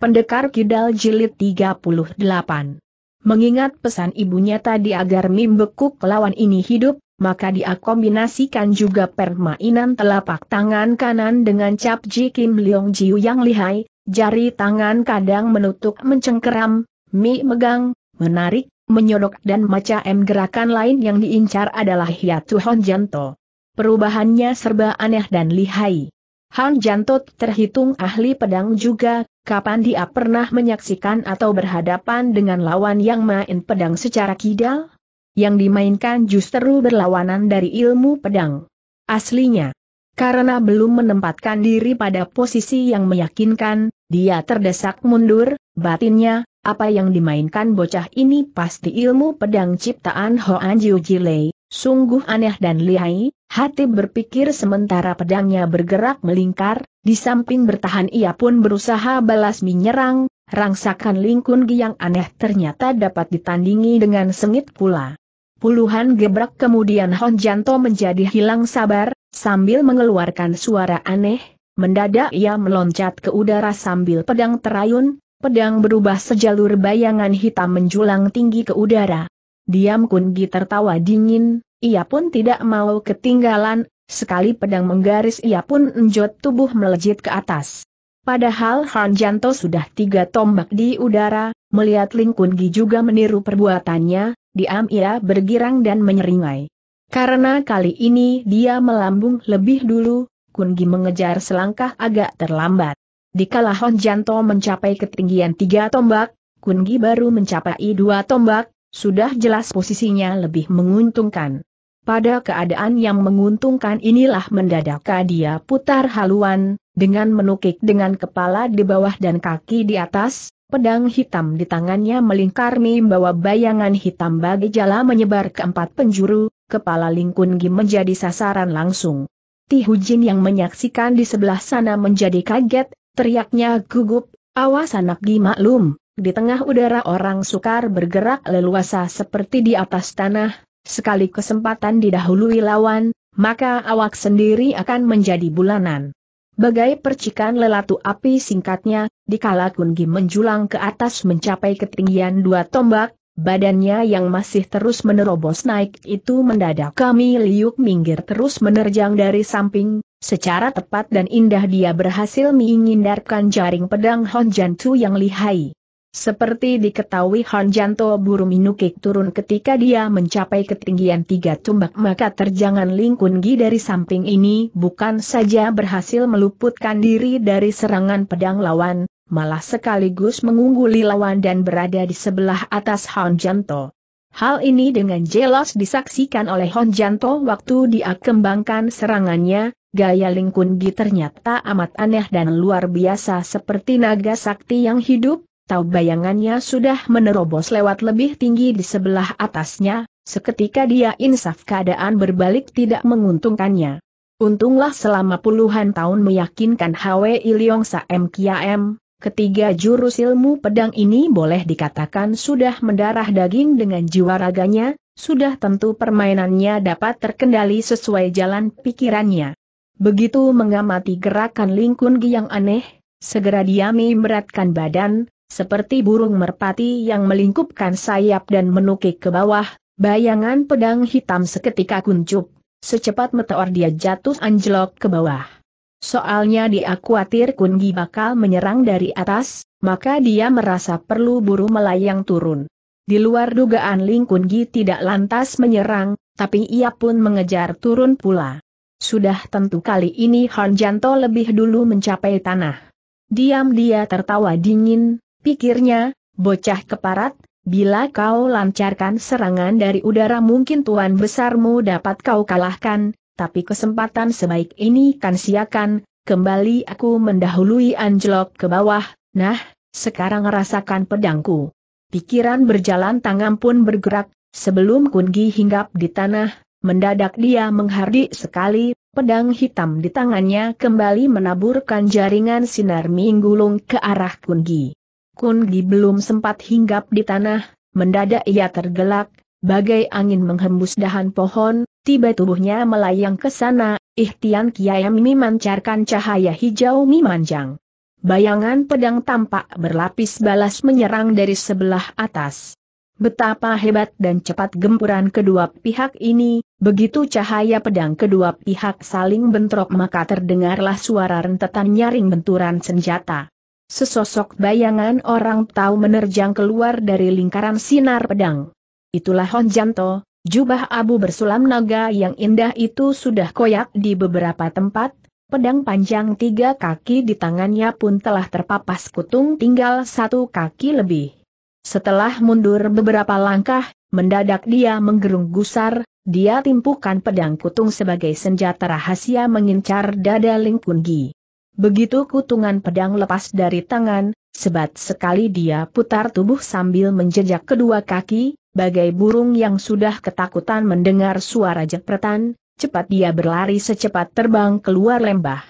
Pendekar Kidal Jilid 38 Mengingat pesan ibunya tadi agar mie bekuk lawan ini hidup, maka dia kombinasikan juga permainan telapak tangan kanan dengan cap Ji Kim Leong Jiu yang lihai, jari tangan kadang menutup mencengkeram, Mi megang, menarik, menyodok dan macam gerakan lain yang diincar adalah Hiatu Honjanto. Perubahannya serba aneh dan lihai. Han Jantot terhitung ahli pedang juga, kapan dia pernah menyaksikan atau berhadapan dengan lawan yang main pedang secara kidal? Yang dimainkan justru berlawanan dari ilmu pedang. Aslinya, karena belum menempatkan diri pada posisi yang meyakinkan, dia terdesak mundur, batinnya, apa yang dimainkan bocah ini pasti ilmu pedang ciptaan Hoan Jiu Jilei, Sungguh aneh dan lihai, hati berpikir sementara pedangnya bergerak melingkar, di samping bertahan ia pun berusaha balas menyerang, rangsakan lingkun yang aneh ternyata dapat ditandingi dengan sengit pula. Puluhan gebrak kemudian Honjanto menjadi hilang sabar, sambil mengeluarkan suara aneh, mendadak ia meloncat ke udara sambil pedang terayun, pedang berubah sejalur bayangan hitam menjulang tinggi ke udara. Diam kungi tertawa dingin, ia pun tidak mau ketinggalan, sekali pedang menggaris ia pun enjot tubuh melejit ke atas. Padahal Han Janto sudah tiga tombak di udara, melihat Ling kungi juga meniru perbuatannya, diam ia bergirang dan menyeringai. Karena kali ini dia melambung lebih dulu, kungi mengejar selangkah agak terlambat. Dikala Hon Janto mencapai ketinggian tiga tombak, kungi baru mencapai dua tombak, sudah jelas posisinya lebih menguntungkan. Pada keadaan yang menguntungkan inilah mendadak dia putar haluan, dengan menukik dengan kepala di bawah dan kaki di atas, pedang hitam di tangannya melingkar membawa bayangan hitam bagi jala menyebar ke empat penjuru, kepala Lingkun menjadi sasaran langsung. Ti Hujin yang menyaksikan di sebelah sana menjadi kaget, teriaknya gugup, awas anak Gi maklum, di tengah udara orang sukar bergerak leluasa seperti di atas tanah, sekali kesempatan didahului lawan, maka awak sendiri akan menjadi bulanan. Bagai percikan lelatu api singkatnya, dikala Kungi menjulang ke atas mencapai ketinggian dua tombak, Badannya yang masih terus menerobos naik itu mendadak kami liuk minggir terus menerjang dari samping, secara tepat dan indah dia berhasil menghindarkan jaring pedang Honjantu yang lihai. Seperti diketahui Han Janto buru minukik turun ketika dia mencapai ketinggian tiga tumbak maka terjangan lingkun Gi dari samping ini bukan saja berhasil meluputkan diri dari serangan pedang lawan, malah sekaligus mengungguli lawan dan berada di sebelah atas Han Janto. Hal ini dengan jelas disaksikan oleh Han Janto waktu dia kembangkan serangannya, Gaya Lingkungi ternyata amat aneh dan luar biasa seperti naga sakti yang hidup, tahu bayangannya sudah menerobos lewat lebih tinggi di sebelah atasnya, seketika dia insaf keadaan berbalik tidak menguntungkannya. Untunglah selama puluhan tahun meyakinkan Hwe Iliong Saem Kiam, ketiga jurus ilmu pedang ini boleh dikatakan sudah mendarah daging dengan jiwa raganya, sudah tentu permainannya dapat terkendali sesuai jalan pikirannya. Begitu mengamati gerakan lingkungi yang aneh, segera dia memberatkan badan, seperti burung merpati yang melingkupkan sayap dan menukik ke bawah, bayangan pedang hitam seketika kuncup. Secepat meteor dia jatuh anjlok ke bawah. Soalnya dia khawatir Kungi bakal menyerang dari atas, maka dia merasa perlu buru melayang turun. Di luar dugaan Ling Kungi tidak lantas menyerang, tapi ia pun mengejar turun pula. Sudah tentu kali ini Han Janto lebih dulu mencapai tanah. Diam dia tertawa dingin, Pikirnya, bocah keparat, bila kau lancarkan serangan dari udara mungkin tuan besarmu dapat kau kalahkan, tapi kesempatan sebaik ini kan siakan, kembali aku mendahului anjlok ke bawah, nah, sekarang rasakan pedangku. Pikiran berjalan tangan pun bergerak, sebelum Kungi hinggap di tanah, mendadak dia menghardik sekali, pedang hitam di tangannya kembali menaburkan jaringan sinar minggulung ke arah Kungi. Kun Gi belum sempat hinggap di tanah, mendadak ia tergelak, bagai angin menghembus dahan pohon, tiba tubuhnya melayang ke sana, ikhtian Kiai memancarkan cahaya hijau memanjang. Bayangan pedang tampak berlapis balas menyerang dari sebelah atas. Betapa hebat dan cepat gempuran kedua pihak ini, begitu cahaya pedang kedua pihak saling bentrok maka terdengarlah suara rentetan nyaring benturan senjata. Sesosok bayangan orang tahu menerjang keluar dari lingkaran sinar pedang. Itulah Honjanto, jubah abu bersulam naga yang indah itu sudah koyak di beberapa tempat, pedang panjang tiga kaki di tangannya pun telah terpapas kutung tinggal satu kaki lebih. Setelah mundur beberapa langkah, mendadak dia menggerung gusar, dia timpukan pedang kutung sebagai senjata rahasia mengincar dada Ling Kun Gi. Begitu kutungan pedang lepas dari tangan, sebat sekali dia putar tubuh sambil menjejak kedua kaki, bagai burung yang sudah ketakutan mendengar suara jepretan, cepat dia berlari secepat terbang keluar lembah.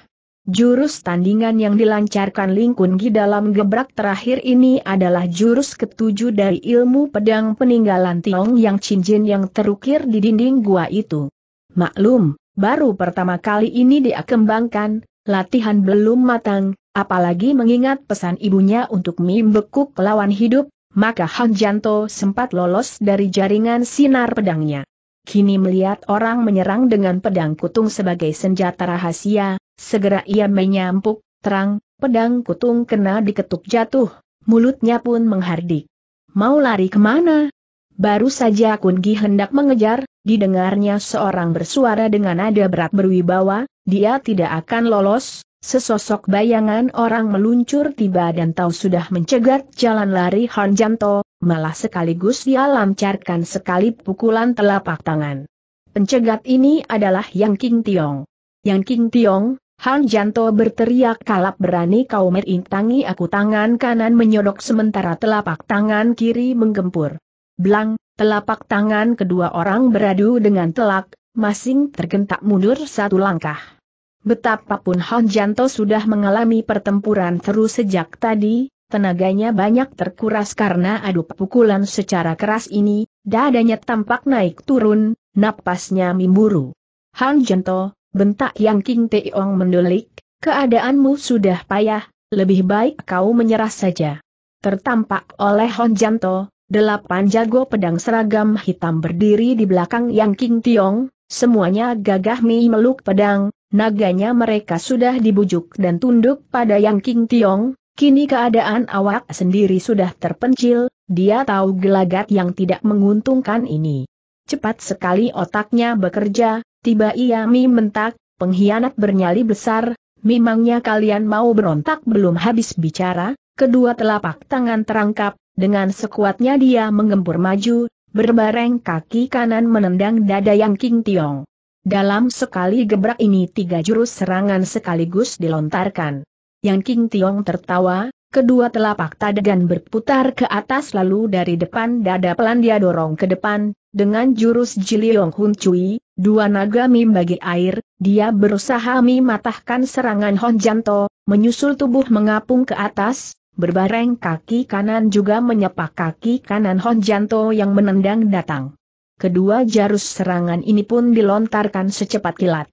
Jurus tandingan yang dilancarkan Lingkun Gi dalam gebrak terakhir ini adalah jurus ketujuh dari ilmu pedang peninggalan Tiong yang cincin yang terukir di dinding gua itu. Maklum, baru pertama kali ini dia kembangkan, Latihan belum matang, apalagi mengingat pesan ibunya untuk membekuk lawan hidup, maka Han Janto sempat lolos dari jaringan sinar pedangnya. Kini melihat orang menyerang dengan pedang kutung sebagai senjata rahasia, segera ia menyampuk, terang, pedang kutung kena diketuk jatuh, mulutnya pun menghardik. Mau lari kemana? Baru saja Kun Gi hendak mengejar, didengarnya seorang bersuara dengan nada berat berwibawa, dia tidak akan lolos, Sesosok bayangan orang meluncur tiba dan tahu sudah mencegat jalan lari Han Janto, malah sekaligus dia lancarkan sekali pukulan telapak tangan. Pencegat ini adalah Yang King Tiong. Yang King Tiong, Han Janto berteriak kalap berani kau merintangi aku tangan kanan menyodok sementara telapak tangan kiri menggempur. Blang, telapak tangan kedua orang beradu dengan telak, masing tergentak mundur satu langkah. Betapapun Hon Janto sudah mengalami pertempuran terus sejak tadi, tenaganya banyak terkuras karena adu pukulan secara keras ini, dadanya tampak naik turun, napasnya mimburu. Han Janto, bentak Yang King Teong mendelik, keadaanmu sudah payah, lebih baik kau menyerah saja. Tertampak oleh Hon Janto, Delapan jago pedang seragam hitam berdiri di belakang Yang King Tiong, semuanya gagah Mi meluk pedang, naganya mereka sudah dibujuk dan tunduk pada Yang King Tiong, kini keadaan awak sendiri sudah terpencil, dia tahu gelagat yang tidak menguntungkan ini. Cepat sekali otaknya bekerja, tiba ia Mi mentak, pengkhianat bernyali besar, memangnya kalian mau berontak belum habis bicara, kedua telapak tangan terangkap, dengan sekuatnya dia menggempur maju, berbareng kaki kanan menendang dada Yang King Tiong. Dalam sekali gebrak ini tiga jurus serangan sekaligus dilontarkan. Yang King Tiong tertawa, kedua telapak tadagan berputar ke atas lalu dari depan dada pelan dia dorong ke depan, dengan jurus Jiliong Hun Cui, dua naga mim bagi air, dia berusaha mematahkan serangan Hon Janto, menyusul tubuh mengapung ke atas, Berbareng kaki kanan juga menyepak kaki kanan Hon Janto yang menendang datang. Kedua jarus serangan ini pun dilontarkan secepat kilat.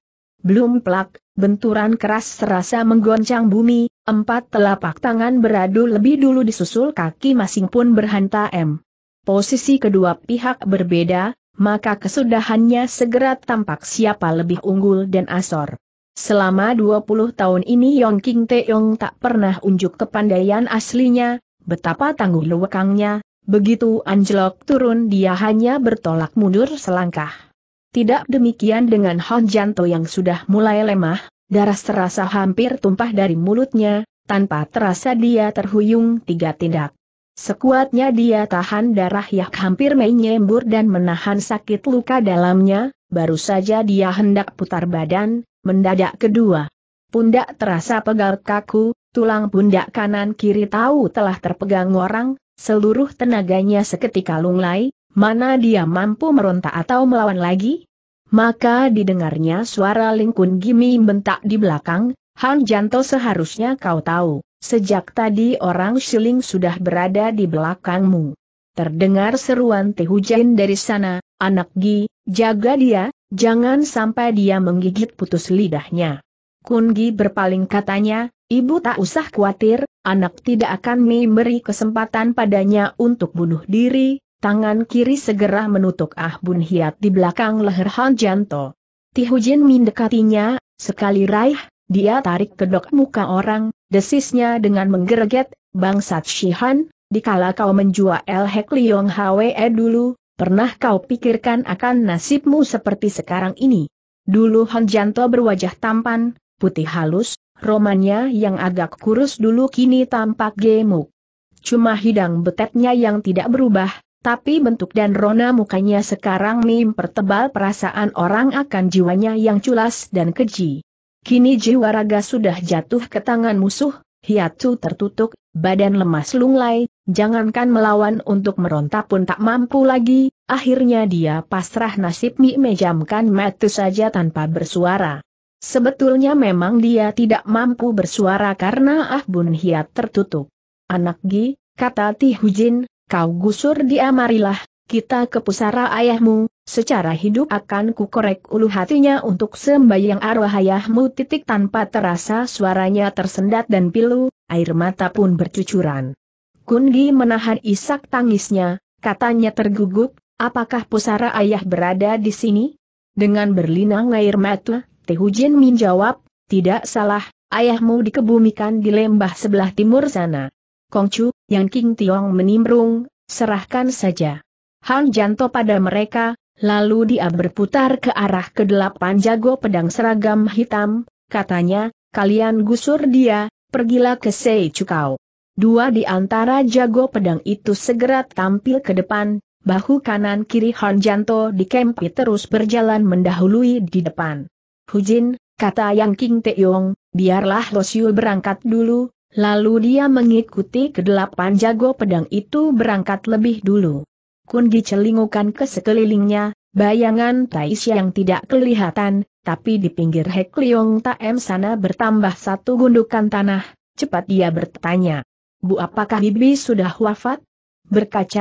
Belum pelak, benturan keras terasa menggoncang bumi, empat telapak tangan beradu lebih dulu disusul kaki masing pun berhanta M. Posisi kedua pihak berbeda, maka kesudahannya segera tampak siapa lebih unggul dan asor. Selama 20 tahun ini Yong King Teong tak pernah unjuk kepandaian aslinya, betapa tangguh lewekangnya, begitu anjlok turun dia hanya bertolak mundur selangkah. Tidak demikian dengan Hon Janto yang sudah mulai lemah, darah terasa hampir tumpah dari mulutnya, tanpa terasa dia terhuyung tiga tindak. Sekuatnya dia tahan darah yang hampir menyembur dan menahan sakit luka dalamnya, baru saja dia hendak putar badan, mendadak kedua. Pundak terasa pegal kaku, tulang pundak kanan kiri tahu telah terpegang orang, seluruh tenaganya seketika lunglai, mana dia mampu meronta atau melawan lagi? Maka didengarnya suara lingkun Gimi bentak di belakang, Han Janto seharusnya kau tahu, sejak tadi orang Shiling sudah berada di belakangmu. Terdengar seruan Tehujain dari sana, anak Gi, jaga dia, Jangan sampai dia menggigit putus lidahnya. Kungi berpaling katanya, ibu tak usah khawatir, anak tidak akan memberi kesempatan padanya untuk bunuh diri, tangan kiri segera menutup Ah Bun Hiat di belakang leher Han Janto. Tihujin mendekatinya, sekali raih, dia tarik kedok muka orang, desisnya dengan menggereget, bangsat Shihan, dikala kau menjual El Hek Liong Hwe dulu, Pernah kau pikirkan akan nasibmu seperti sekarang ini? Dulu Honjanto berwajah tampan, putih halus, romannya yang agak kurus dulu kini tampak gemuk. Cuma hidang betetnya yang tidak berubah, tapi bentuk dan rona mukanya sekarang mim pertebal perasaan orang akan jiwanya yang culas dan keji. Kini jiwa raga sudah jatuh ke tangan musuh, hiatu tertutup, badan lemas lunglai, jangankan melawan untuk meronta pun tak mampu lagi, akhirnya dia pasrah nasib mi mejamkan mata saja tanpa bersuara. Sebetulnya memang dia tidak mampu bersuara karena Ah Bun Hiat tertutup. Anak Gi, kata Ti Hujin, kau gusur dia marilah, kita ke pusara ayahmu, Secara hidup akan kukorek ulu hatinya untuk sembahyang arwah ayahmu titik tanpa terasa suaranya tersendat dan pilu, air mata pun bercucuran. Kungi menahan isak tangisnya, katanya terguguk, apakah pusara ayah berada di sini? Dengan berlinang air mata, Tehujin jawab, tidak salah, ayahmu dikebumikan di lembah sebelah timur sana. Kongcu, yang King Tiong menimbrung, serahkan saja. Han Janto pada mereka, Lalu dia berputar ke arah kedelapan jago pedang seragam hitam, katanya, kalian gusur dia, pergilah ke Sei Cukau. Dua di antara jago pedang itu segera tampil ke depan, bahu kanan kiri Honjanto dikempi terus berjalan mendahului di depan. Hujin, kata Yang King Teong, biarlah Losiul berangkat dulu, lalu dia mengikuti kedelapan jago pedang itu berangkat lebih dulu. Kun celingukan ke sekelilingnya, bayangan Taisya yang tidak kelihatan, tapi di pinggir Hek Liong Taem sana bertambah satu gundukan tanah, cepat dia bertanya. Bu apakah Bibi sudah wafat?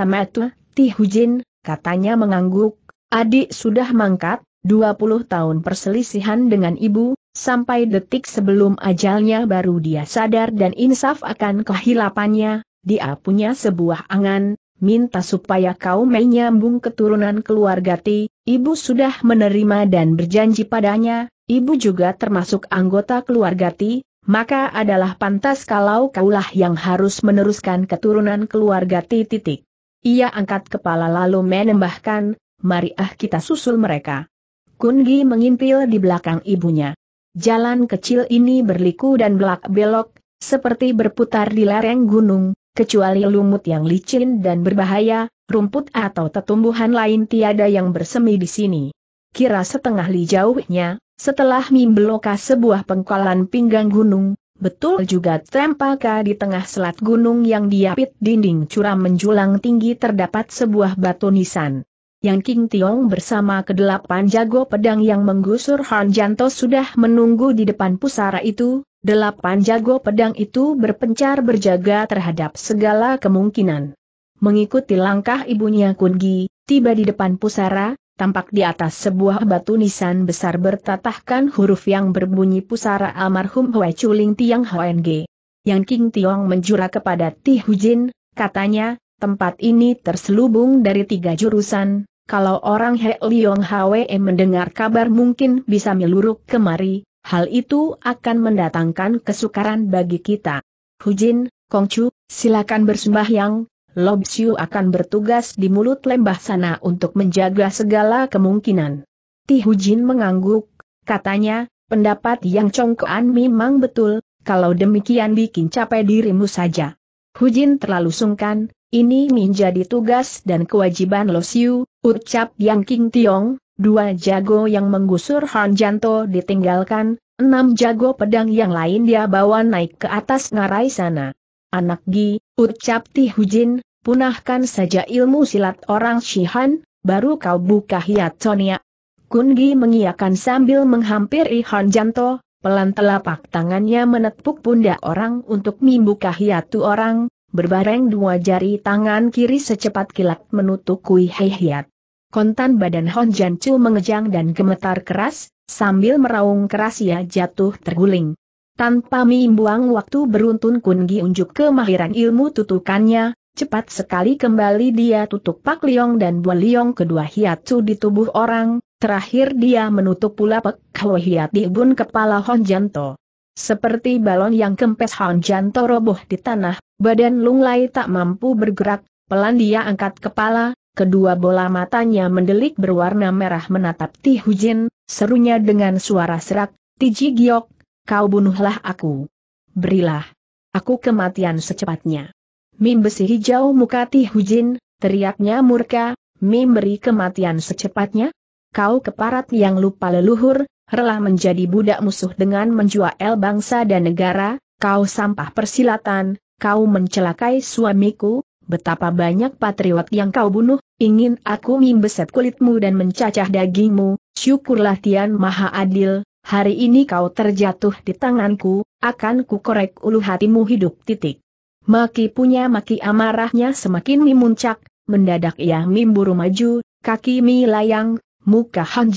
mata, Ti Hujin, katanya mengangguk, adik sudah mangkat, 20 tahun perselisihan dengan ibu, sampai detik sebelum ajalnya baru dia sadar dan insaf akan kehilapannya, dia punya sebuah angan, minta supaya kau menyambung keturunan keluarga Ti, ibu sudah menerima dan berjanji padanya, ibu juga termasuk anggota keluarga Ti, maka adalah pantas kalau kaulah yang harus meneruskan keturunan keluarga Ti titik. Ia angkat kepala lalu menembahkan, mari ah kita susul mereka. Kungi mengintil di belakang ibunya. Jalan kecil ini berliku dan belak belok, seperti berputar di lereng gunung, kecuali lumut yang licin dan berbahaya, rumput atau tetumbuhan lain tiada yang bersemi di sini. Kira setengah li jauhnya, setelah mimbeloka sebuah pengkolan pinggang gunung, betul juga tempaka di tengah selat gunung yang diapit dinding curam menjulang tinggi terdapat sebuah batu nisan. Yang King Tiong bersama kedelapan jago pedang yang menggusur Han Janto sudah menunggu di depan pusara itu, Delapan jago pedang itu berpencar berjaga terhadap segala kemungkinan. Mengikuti langkah ibunya Kungi, tiba di depan pusara, tampak di atas sebuah batu nisan besar bertatahkan huruf yang berbunyi pusara almarhum Hwe Chuling Tiang HNG. Yang King Tiong menjura kepada Ti Hujin, katanya, tempat ini terselubung dari tiga jurusan, kalau orang He Liong Hwe mendengar kabar mungkin bisa meluruk kemari, hal itu akan mendatangkan kesukaran bagi kita. Hujin, Kongcu, silakan bersembahyang, Lob Siu akan bertugas di mulut lembah sana untuk menjaga segala kemungkinan. Ti Hujin mengangguk, katanya, pendapat yang congkoan memang betul, kalau demikian bikin capek dirimu saja. Hujin terlalu sungkan, ini menjadi tugas dan kewajiban Lo Siu, ucap Yang King Tiong, Dua jago yang menggusur Han Janto ditinggalkan, enam jago pedang yang lain dia bawa naik ke atas ngarai sana. Anak Gi, ucap Ti Hujin, punahkan saja ilmu silat orang Shihan, baru kau buka hiat Sonia. Kun Gi mengiakan sambil menghampiri Han Janto, pelan telapak tangannya menepuk pundak orang untuk membuka tu orang, berbareng dua jari tangan kiri secepat kilat menutup kui hiat. Kontan badan Hon Jan mengejang dan gemetar keras, sambil meraung keras ia jatuh terguling. Tanpa membuang waktu beruntun Kun Gi unjuk kemahiran ilmu tutukannya, cepat sekali kembali dia tutup Pak Liong dan Bu Liong kedua hiatu di tubuh orang, terakhir dia menutup pula Pek Hwa Hiat di bun kepala Hon Janto. Seperti balon yang kempes Hon Janto roboh di tanah, badan Lunglai tak mampu bergerak, pelan dia angkat kepala, Kedua bola matanya mendelik berwarna merah menatap Ti Hujin, serunya dengan suara serak, Ti Ji Giok, kau bunuhlah aku. Berilah. Aku kematian secepatnya. Mim besi hijau muka Ti Hujin, teriaknya murka, Mim beri kematian secepatnya? Kau keparat yang lupa leluhur, rela menjadi budak musuh dengan menjual bangsa dan negara, kau sampah persilatan, kau mencelakai suamiku, Betapa banyak patriot yang kau bunuh, ingin aku membeset kulitmu dan mencacah dagingmu, syukurlah Tian Maha Adil, hari ini kau terjatuh di tanganku, akan ku Korek ulu hatimu hidup titik. Maki punya maki amarahnya semakin memuncak, mendadak ia mimburu maju, kaki mi layang, muka Han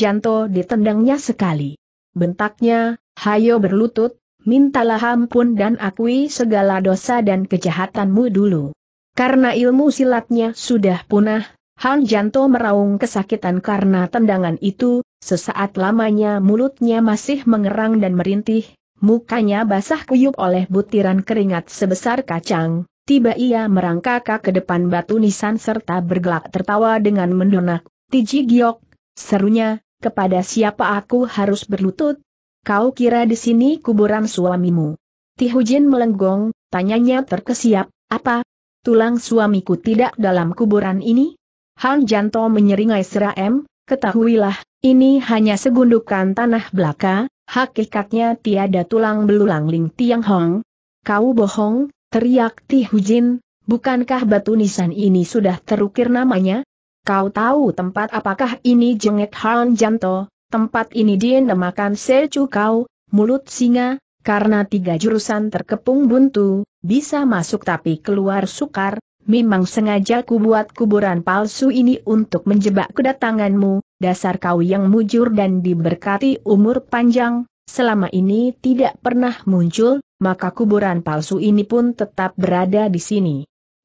ditendangnya sekali. Bentaknya, hayo berlutut, mintalah ampun dan akui segala dosa dan kejahatanmu dulu. Karena ilmu silatnya sudah punah, Han Janto meraung kesakitan karena tendangan itu, sesaat lamanya mulutnya masih mengerang dan merintih, mukanya basah kuyup oleh butiran keringat sebesar kacang, tiba ia merangkak ke depan batu nisan serta bergelak tertawa dengan mendonak, Tiji Giok, serunya, kepada siapa aku harus berlutut? Kau kira di sini kuburan suamimu? Tihujin melenggong, tanyanya terkesiap, apa, tulang suamiku tidak dalam kuburan ini? Han Janto menyeringai Seraem, ketahuilah, ini hanya segundukan tanah belaka, hakikatnya tiada tulang belulang Ling Tiang Hong. Kau bohong, teriak Ti Hujin, bukankah batu nisan ini sudah terukir namanya? Kau tahu tempat apakah ini jengek Han Janto, tempat ini dinamakan Secu kau, mulut singa, karena tiga jurusan terkepung buntu, bisa masuk tapi keluar sukar, memang sengaja kubuat kuburan palsu ini untuk menjebak kedatanganmu, dasar kau yang mujur dan diberkati umur panjang, selama ini tidak pernah muncul, maka kuburan palsu ini pun tetap berada di sini.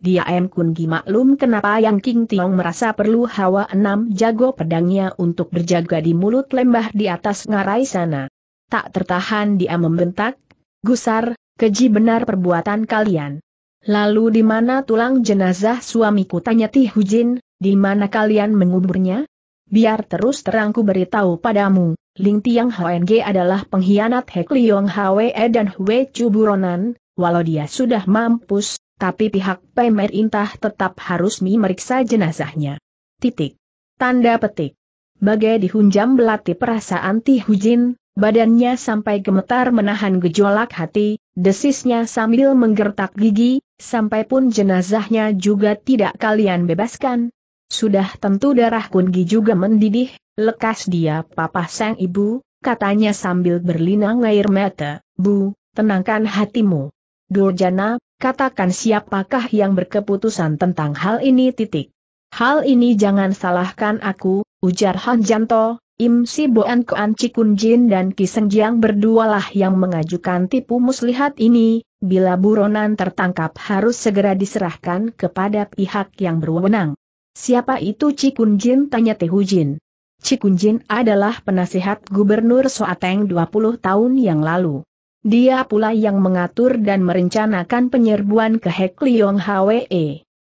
Dia M. Kungi maklum kenapa Yang King Tiong merasa perlu hawa enam jago pedangnya untuk berjaga di mulut lembah di atas ngarai sana. Tak tertahan dia membentak, Gusar, keji benar perbuatan kalian. Lalu di mana tulang jenazah suamiku tanya Ti Hujin, di mana kalian menguburnya? Biar terus terangku beritahu padamu, Ling Tiang HNG adalah pengkhianat Hek Liong Hwe e dan Hwe Chu Buronan, walau dia sudah mampus, tapi pihak pemerintah tetap harus memeriksa jenazahnya. Titik. Tanda petik. Bagai dihunjam belati perasaan Ti Hujin, Badannya sampai gemetar menahan gejolak hati, desisnya sambil menggertak gigi, sampai pun jenazahnya juga tidak kalian bebaskan. Sudah tentu darah Kungi juga mendidih, lekas dia papa sang ibu, katanya sambil berlinang air mata, Bu, tenangkan hatimu. Durjana, katakan siapakah yang berkeputusan tentang hal ini titik. Hal ini jangan salahkan aku, ujar Han Janto, Im Si Boan Koan Cikun Jin dan Kiseng Jiang berdualah yang mengajukan tipu muslihat ini, bila buronan tertangkap harus segera diserahkan kepada pihak yang berwenang. Siapa itu Cikun Jin? tanya Tehu Jin. Cikun Jin adalah penasihat Gubernur Soateng 20 tahun yang lalu. Dia pula yang mengatur dan merencanakan penyerbuan ke Hek Leong Hwe.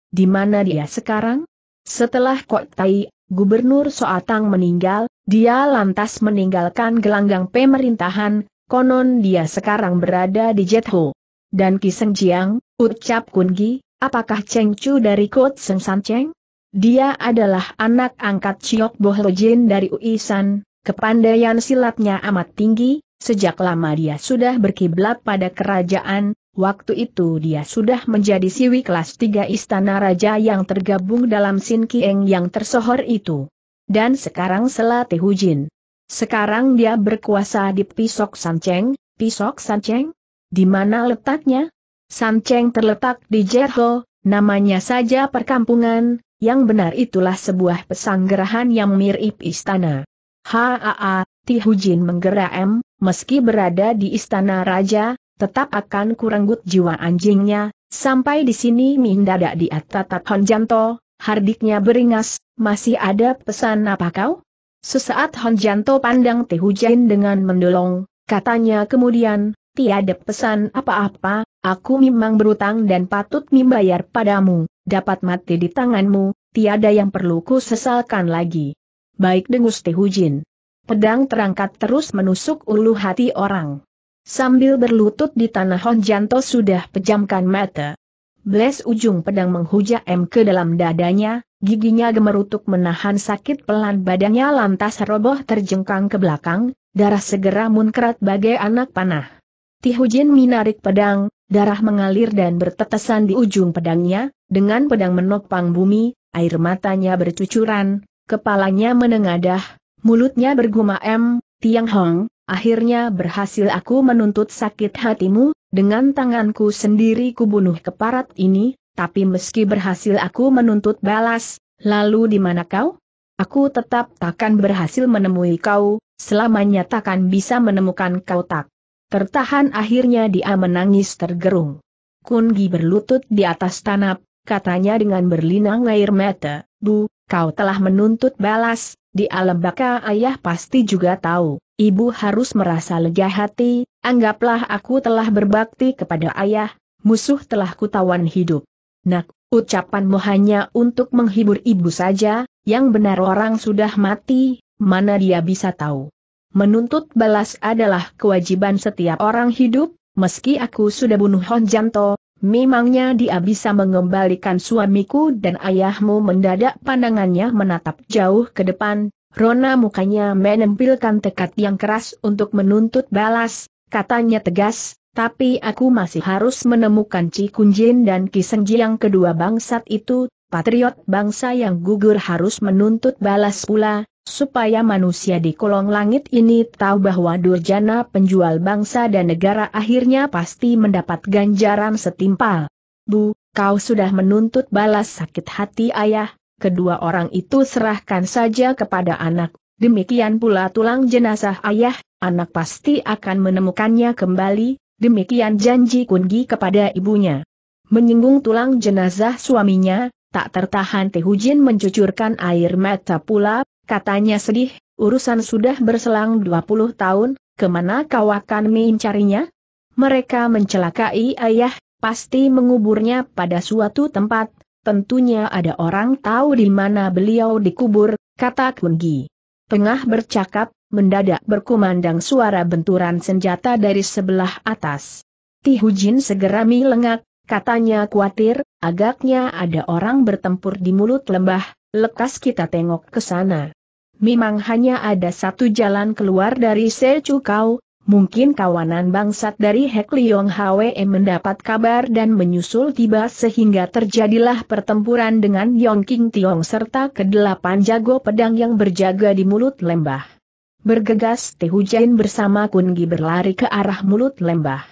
Di mana dia sekarang? Setelah Kok Tai, Gubernur Soatang meninggal, dia lantas meninggalkan gelanggang pemerintahan, konon dia sekarang berada di Ho. Dan Kiseng Jiang, ucap Kungi, apakah Cheng Chu dari Kut Seng San Cheng? Dia adalah anak angkat Chiok Jin dari Uisan, kepandaian silatnya amat tinggi, sejak lama dia sudah berkiblat pada kerajaan, waktu itu dia sudah menjadi siwi kelas tiga istana raja yang tergabung dalam Sin Kieng yang tersohor itu. Dan sekarang Selati Hujin. Sekarang dia berkuasa di Pisok Sanceng, Pisok Sanceng? Di mana letaknya? Sanceng terletak di Jerho, namanya saja perkampungan, yang benar itulah sebuah pesanggerahan yang mirip istana. Haa, Tihujin menggeram. meski berada di istana raja, tetap akan kuranggut jiwa anjingnya, sampai di sini mindadak di tatap Honjanto, hardiknya beringas, masih ada pesan apa kau? Sesaat Honjanto pandang Tehujain dengan mendolong, katanya kemudian, tiada pesan apa-apa, aku memang berutang dan patut membayar padamu, dapat mati di tanganmu, tiada yang perlu ku sesalkan lagi. Baik dengus Tehujin. Pedang terangkat terus menusuk ulu hati orang. Sambil berlutut di tanah Honjanto sudah pejamkan mata. Bles ujung pedang menghujam M ke dalam dadanya, giginya gemerutuk menahan sakit pelan badannya lantas roboh terjengkang ke belakang, darah segera munkrat bagai anak panah. Tihujin menarik pedang, darah mengalir dan bertetesan di ujung pedangnya, dengan pedang menopang bumi, air matanya bercucuran, kepalanya menengadah, mulutnya bergumam, Tiang Hong, akhirnya berhasil aku menuntut sakit hatimu, dengan tanganku sendiri kubunuh keparat ini, tapi meski berhasil aku menuntut balas, lalu di mana kau? Aku tetap takkan berhasil menemui kau, selamanya takkan bisa menemukan kau tak. Tertahan akhirnya dia menangis tergerung. Kungi berlutut di atas tanap, katanya dengan berlinang air mata, Bu, kau telah menuntut balas, di alam baka ayah pasti juga tahu ibu harus merasa lega hati, anggaplah aku telah berbakti kepada ayah, musuh telah kutawan hidup. Nak, ucapanmu hanya untuk menghibur ibu saja, yang benar orang sudah mati, mana dia bisa tahu. Menuntut balas adalah kewajiban setiap orang hidup, meski aku sudah bunuh Honjanto, memangnya dia bisa mengembalikan suamiku dan ayahmu mendadak pandangannya menatap jauh ke depan, Rona mukanya menempilkan tekad yang keras untuk menuntut balas, katanya tegas, tapi aku masih harus menemukan Ci Kunjin dan Kisenji yang kedua bangsat itu, patriot bangsa yang gugur harus menuntut balas pula, supaya manusia di kolong langit ini tahu bahwa durjana penjual bangsa dan negara akhirnya pasti mendapat ganjaran setimpal. Bu, kau sudah menuntut balas sakit hati ayah, kedua orang itu serahkan saja kepada anak, demikian pula tulang jenazah ayah, anak pasti akan menemukannya kembali, demikian janji Kungi kepada ibunya. Menyinggung tulang jenazah suaminya, tak tertahan Tehujin mencucurkan air mata pula, katanya sedih, urusan sudah berselang 20 tahun, kemana kau akan mencarinya? Mereka mencelakai ayah, pasti menguburnya pada suatu tempat, Tentunya ada orang tahu di mana beliau dikubur, kata Kungi. Tengah bercakap, mendadak berkumandang suara benturan senjata dari sebelah atas. Tihujin segera milengak, katanya khawatir, agaknya ada orang bertempur di mulut lembah, lekas kita tengok ke sana. Memang hanya ada satu jalan keluar dari Secukau, mungkin kawanan bangsat dari Hek Liong Hwe mendapat kabar dan menyusul tiba sehingga terjadilah pertempuran dengan Yong King Tiong serta kedelapan jago pedang yang berjaga di mulut lembah. Bergegas Tehu Jain bersama Kun Gi berlari ke arah mulut lembah.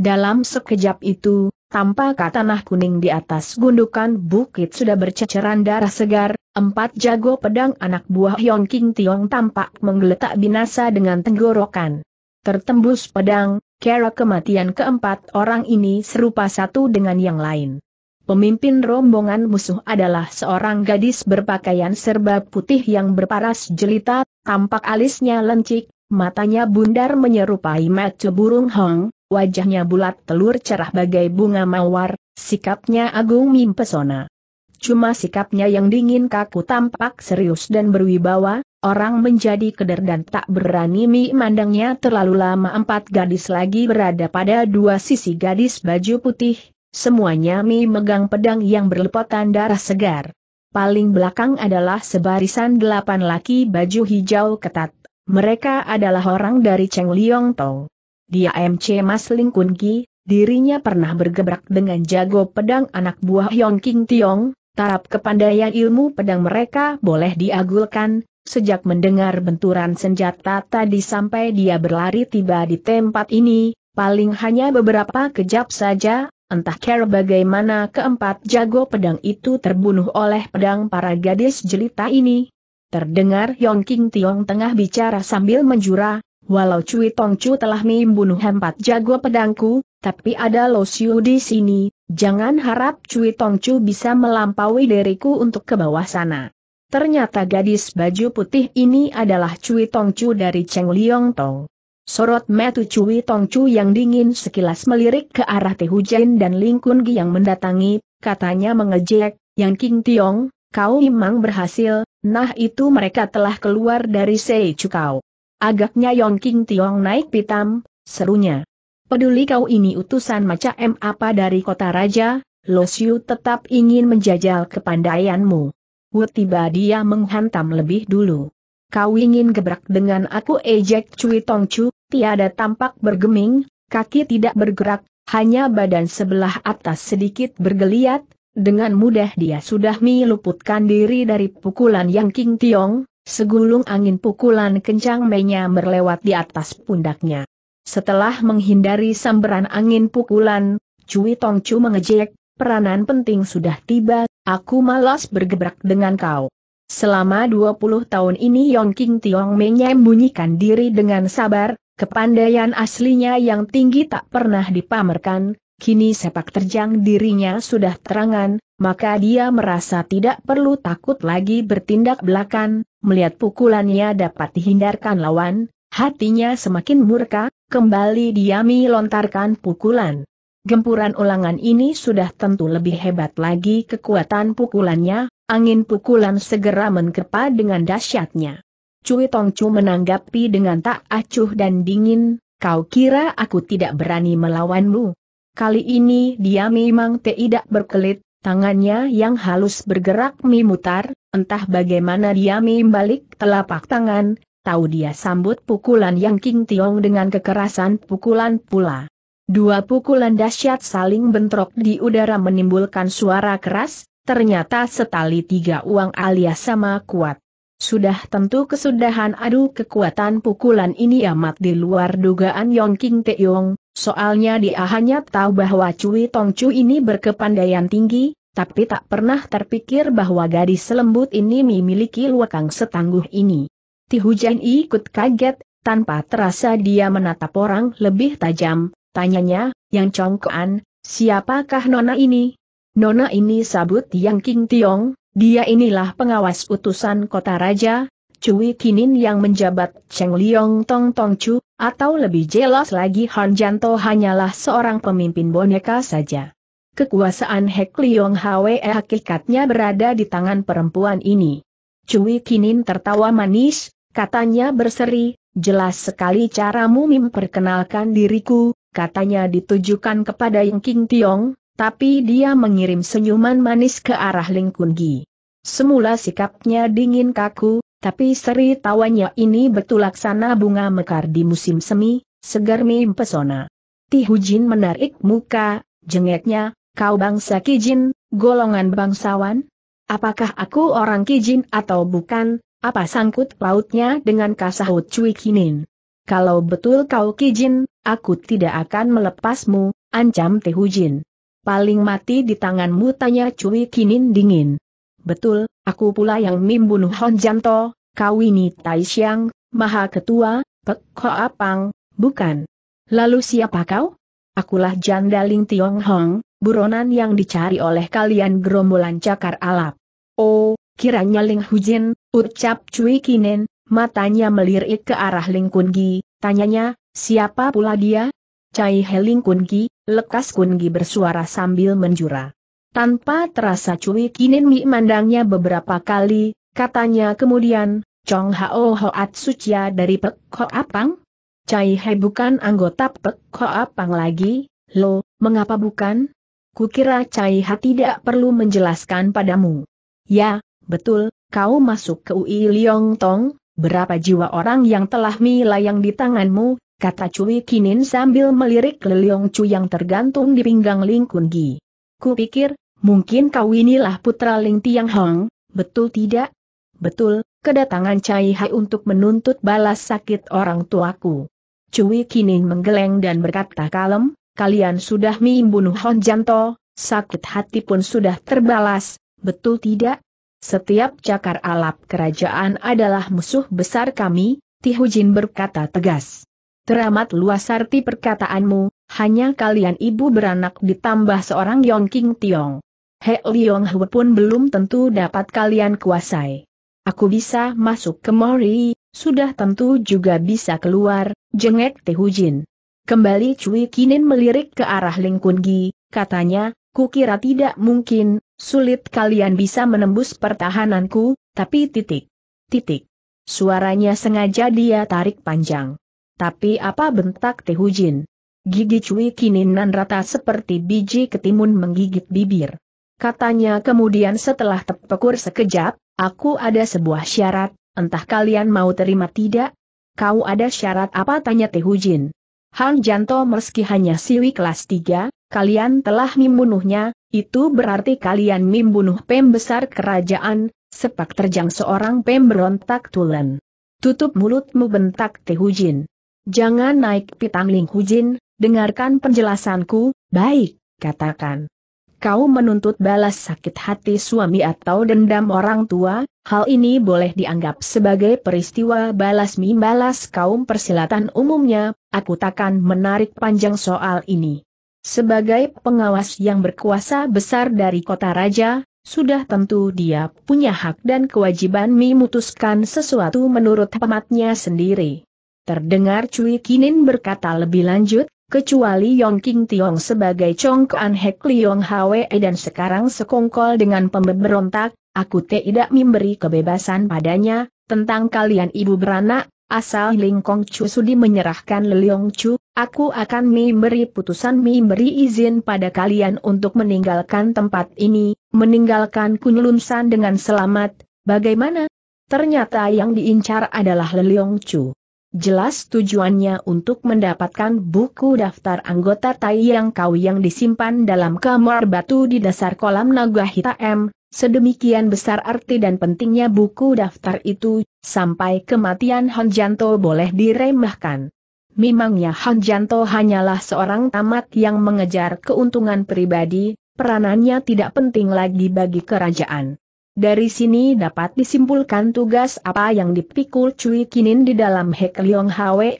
Dalam sekejap itu, tampak tanah kuning di atas gundukan bukit sudah berceceran darah segar, empat jago pedang anak buah Yong King Tiong tampak menggeletak binasa dengan tenggorokan. Tertembus pedang, kera kematian keempat orang ini serupa satu dengan yang lain. Pemimpin rombongan musuh adalah seorang gadis berpakaian serba putih yang berparas jelita, tampak alisnya lencik, matanya bundar menyerupai mata burung hong, wajahnya bulat telur cerah bagai bunga mawar, sikapnya agung mimpesona. Cuma sikapnya yang dingin kaku tampak serius dan berwibawa, orang menjadi keder dan tak berani memandangnya terlalu lama empat gadis lagi berada pada dua sisi gadis baju putih, semuanya mi megang pedang yang berlepotan darah segar. Paling belakang adalah sebarisan delapan laki baju hijau ketat, mereka adalah orang dari Cheng Liong Tong. Dia MC Mas Ling Kun Ki, dirinya pernah bergebrak dengan jago pedang anak buah Yong King Tiong, Tarap kepandaian ilmu pedang mereka boleh diagulkan, Sejak mendengar benturan senjata tadi sampai dia berlari tiba di tempat ini, paling hanya beberapa kejap saja, entah care bagaimana keempat jago pedang itu terbunuh oleh pedang para gadis jelita ini. Terdengar Yong King Tiong tengah bicara sambil menjura, walau Cui Tong Chu telah membunuh empat jago pedangku, tapi ada Lo Siu di sini, jangan harap Cui Tong Chu bisa melampaui diriku untuk ke bawah sana. Ternyata gadis baju putih ini adalah Cui Tongcu dari Cheng Liong Tong. Sorot metu Cui Tongcu yang dingin sekilas melirik ke arah Tehujen Jin dan Ling Gi yang mendatangi, katanya mengejek, yang King Tiong, kau imang berhasil, nah itu mereka telah keluar dari Sei kau. Agaknya Yang King Tiong naik pitam, serunya. Peduli kau ini utusan macam apa dari kota raja, Lo Siu tetap ingin menjajal kepandaianmu. Wu tiba dia menghantam lebih dulu. Kau ingin gebrak dengan aku ejek Cui Tongcu, tiada tampak bergeming, kaki tidak bergerak, hanya badan sebelah atas sedikit bergeliat, dengan mudah dia sudah meluputkan diri dari pukulan yang King Tiong, segulung angin pukulan kencang menya berlewat di atas pundaknya. Setelah menghindari samberan angin pukulan, Cui Tongcu mengejek, peranan penting sudah tiba, Aku malas bergebrak dengan kau. Selama 20 tahun ini Yong King Tiong menyembunyikan diri dengan sabar, kepandaian aslinya yang tinggi tak pernah dipamerkan, kini sepak terjang dirinya sudah terangan, maka dia merasa tidak perlu takut lagi bertindak belakan, melihat pukulannya dapat dihindarkan lawan, hatinya semakin murka, kembali diami lontarkan pukulan. Gempuran ulangan ini sudah tentu lebih hebat lagi kekuatan pukulannya, angin pukulan segera mengkepa dengan dahsyatnya. Cui Tongcu menanggapi dengan tak acuh dan dingin, kau kira aku tidak berani melawanmu? Kali ini dia memang tidak berkelit, tangannya yang halus bergerak memutar, entah bagaimana dia membalik telapak tangan, tahu dia sambut pukulan yang King Tiong dengan kekerasan pukulan pula. Dua pukulan dahsyat saling bentrok di udara menimbulkan suara keras, ternyata setali tiga uang alias sama kuat. Sudah tentu kesudahan adu kekuatan pukulan ini amat di luar dugaan Yong King Teong, soalnya dia hanya tahu bahwa Cui Tong Chu ini berkepandaian tinggi, tapi tak pernah terpikir bahwa gadis selembut ini memiliki luakang setangguh ini. Ti Hujan ikut kaget, tanpa terasa dia menatap orang lebih tajam, Tanyanya, yang congkoan, siapakah nona ini? Nona ini sabut yang King Tiong, dia inilah pengawas utusan kota raja, Cui Kinin yang menjabat Cheng Liong Tong Tong Chu, atau lebih jelas lagi Han Janto hanyalah seorang pemimpin boneka saja. Kekuasaan Hek Liong Hwe hakikatnya berada di tangan perempuan ini. Cui Kinin tertawa manis, katanya berseri, jelas sekali caramu memperkenalkan diriku, katanya ditujukan kepada Ying King Tiong, tapi dia mengirim senyuman manis ke arah Ling Kun Gi. Semula sikapnya dingin kaku, tapi seri tawanya ini betul laksana bunga mekar di musim semi, segar mempesona. Ti Hujin menarik muka, jengeknya, kau bangsa Kijin, golongan bangsawan? Apakah aku orang Kijin atau bukan, apa sangkut pautnya dengan kasahut Cui Kinin? Kalau betul kau Kijin, Aku tidak akan melepasmu, ancam Tehujin. Paling mati di tanganmu tanya Cui Kinin dingin. Betul, aku pula yang membunuh Hon Janto, Kawini Taishiang, Maha Ketua, Pek Apang, bukan. Lalu siapa kau? Akulah Janda Ling Tiong Hong, buronan yang dicari oleh kalian gerombolan cakar alap. Oh, kiranya Ling Hujin, ucap Cui Kinin, matanya melirik ke arah Ling Kungi, tanyanya, Siapa pula dia? Cai Heling Kungi, lekas Kungi bersuara sambil menjura. Tanpa terasa Cui Kinin Mi mandangnya beberapa kali, katanya kemudian, Chong Hao Hoat Sucia dari Pek Ho Apang? Cai He bukan anggota Pek Ho Apang lagi, lo, mengapa bukan? Kukira Cai Ha tidak perlu menjelaskan padamu. Ya, betul, kau masuk ke UI Liong Tong, berapa jiwa orang yang telah milayang di tanganmu, kata Cui Kinin sambil melirik Leliong Chu yang tergantung di pinggang Ling Kun Gi. Kupikir, mungkin kau inilah putra Ling Tiang Hong, betul tidak? Betul, kedatangan Cai Hai untuk menuntut balas sakit orang tuaku. Cui Kinin menggeleng dan berkata kalem, kalian sudah membunuh Hon Janto, sakit hati pun sudah terbalas, betul tidak? Setiap cakar alap kerajaan adalah musuh besar kami, Tihujin berkata tegas. Teramat luas arti perkataanmu, hanya kalian ibu beranak ditambah seorang Yong King Tiong. He Liong Hu pun belum tentu dapat kalian kuasai. Aku bisa masuk ke Mori, sudah tentu juga bisa keluar, jengek Tehujin. Kembali Cui Kinin melirik ke arah Ling Kun Gi, katanya, kukira tidak mungkin, sulit kalian bisa menembus pertahananku, tapi titik. Titik. Suaranya sengaja dia tarik panjang. Tapi apa bentak Tehujin? Gigi Cui kini nan rata seperti biji ketimun menggigit bibir. Katanya kemudian setelah tepekur sekejap, aku ada sebuah syarat, entah kalian mau terima tidak? Kau ada syarat apa tanya Tehujin? Hang Janto meski hanya siwi kelas tiga, kalian telah membunuhnya, itu berarti kalian membunuh pembesar kerajaan, sepak terjang seorang pemberontak tulen. Tutup mulutmu bentak Tehujin. Jangan naik pitang Ling Jin, dengarkan penjelasanku, baik, katakan. Kau menuntut balas sakit hati suami atau dendam orang tua, hal ini boleh dianggap sebagai peristiwa balas mimbalas kaum persilatan umumnya, aku takkan menarik panjang soal ini. Sebagai pengawas yang berkuasa besar dari kota raja, sudah tentu dia punya hak dan kewajiban memutuskan sesuatu menurut hematnya sendiri. Terdengar Cui Kinin berkata lebih lanjut, kecuali Yong King Tiong sebagai Chong An Hek Liong Hwe dan sekarang sekongkol dengan pemberontak, aku tidak memberi kebebasan padanya, tentang kalian ibu beranak, asal Ling Kong Chu sudi menyerahkan Leliong Chu, aku akan memberi putusan memberi izin pada kalian untuk meninggalkan tempat ini, meninggalkan San dengan selamat, bagaimana? Ternyata yang diincar adalah Leliong Chu. Jelas tujuannya untuk mendapatkan buku daftar anggota Tai yang kau yang disimpan dalam kamar batu di dasar kolam naga hitam, sedemikian besar arti dan pentingnya buku daftar itu, sampai kematian Hanjanto boleh diremehkan. Memangnya Hanjanto hanyalah seorang tamat yang mengejar keuntungan pribadi, peranannya tidak penting lagi bagi kerajaan. Dari sini dapat disimpulkan tugas apa yang dipikul Cui Kinin di dalam Hek Leong Hwe.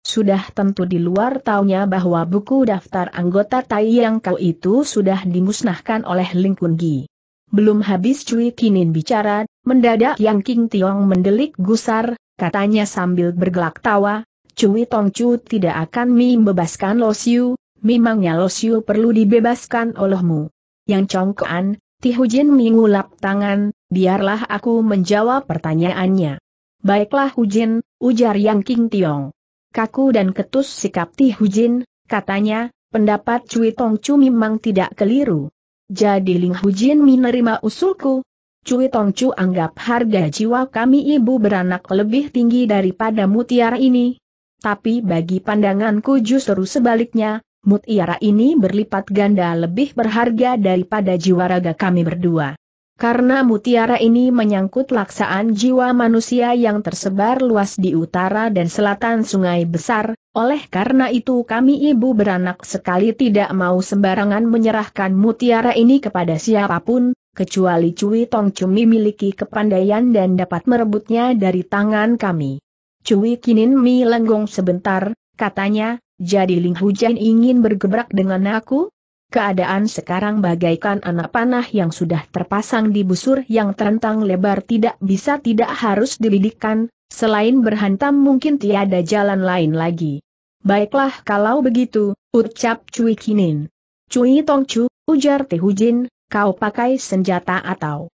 Sudah tentu di luar taunya bahwa buku daftar anggota Tai Yang Kau itu sudah dimusnahkan oleh Ling Kun Gi. Belum habis Cui Kinin bicara, mendadak Yang King Tiong mendelik gusar, katanya sambil bergelak tawa, Cui Tong Chu tidak akan membebaskan Lo Siu, memangnya Lo Siu perlu dibebaskan olehmu. Yang Congkoan, Tihujin mengulap tangan, biarlah aku menjawab pertanyaannya. Baiklah Hujin, ujar Yang King Tiong. Kaku dan ketus sikap Tihujin, katanya, pendapat Cui Tong Chu memang tidak keliru. Jadi Ling Hujin menerima usulku. Cui Tong Chu anggap harga jiwa kami ibu beranak lebih tinggi daripada mutiara ini. Tapi bagi pandanganku justru sebaliknya, mutiara ini berlipat ganda lebih berharga daripada jiwa raga kami berdua. Karena mutiara ini menyangkut laksaan jiwa manusia yang tersebar luas di utara dan selatan sungai besar, oleh karena itu kami ibu beranak sekali tidak mau sembarangan menyerahkan mutiara ini kepada siapapun, kecuali Cui Tong Cumi miliki kepandaian dan dapat merebutnya dari tangan kami. Cui Kinin Mi lenggong sebentar, katanya, jadi Ling Hujan ingin bergebrak dengan aku? Keadaan sekarang bagaikan anak panah yang sudah terpasang di busur yang terentang lebar tidak bisa tidak harus dilidikkan. selain berhantam mungkin tiada jalan lain lagi. Baiklah kalau begitu, ucap Cui Kinin. Cui Tongcu, ujar Tehujin, kau pakai senjata atau?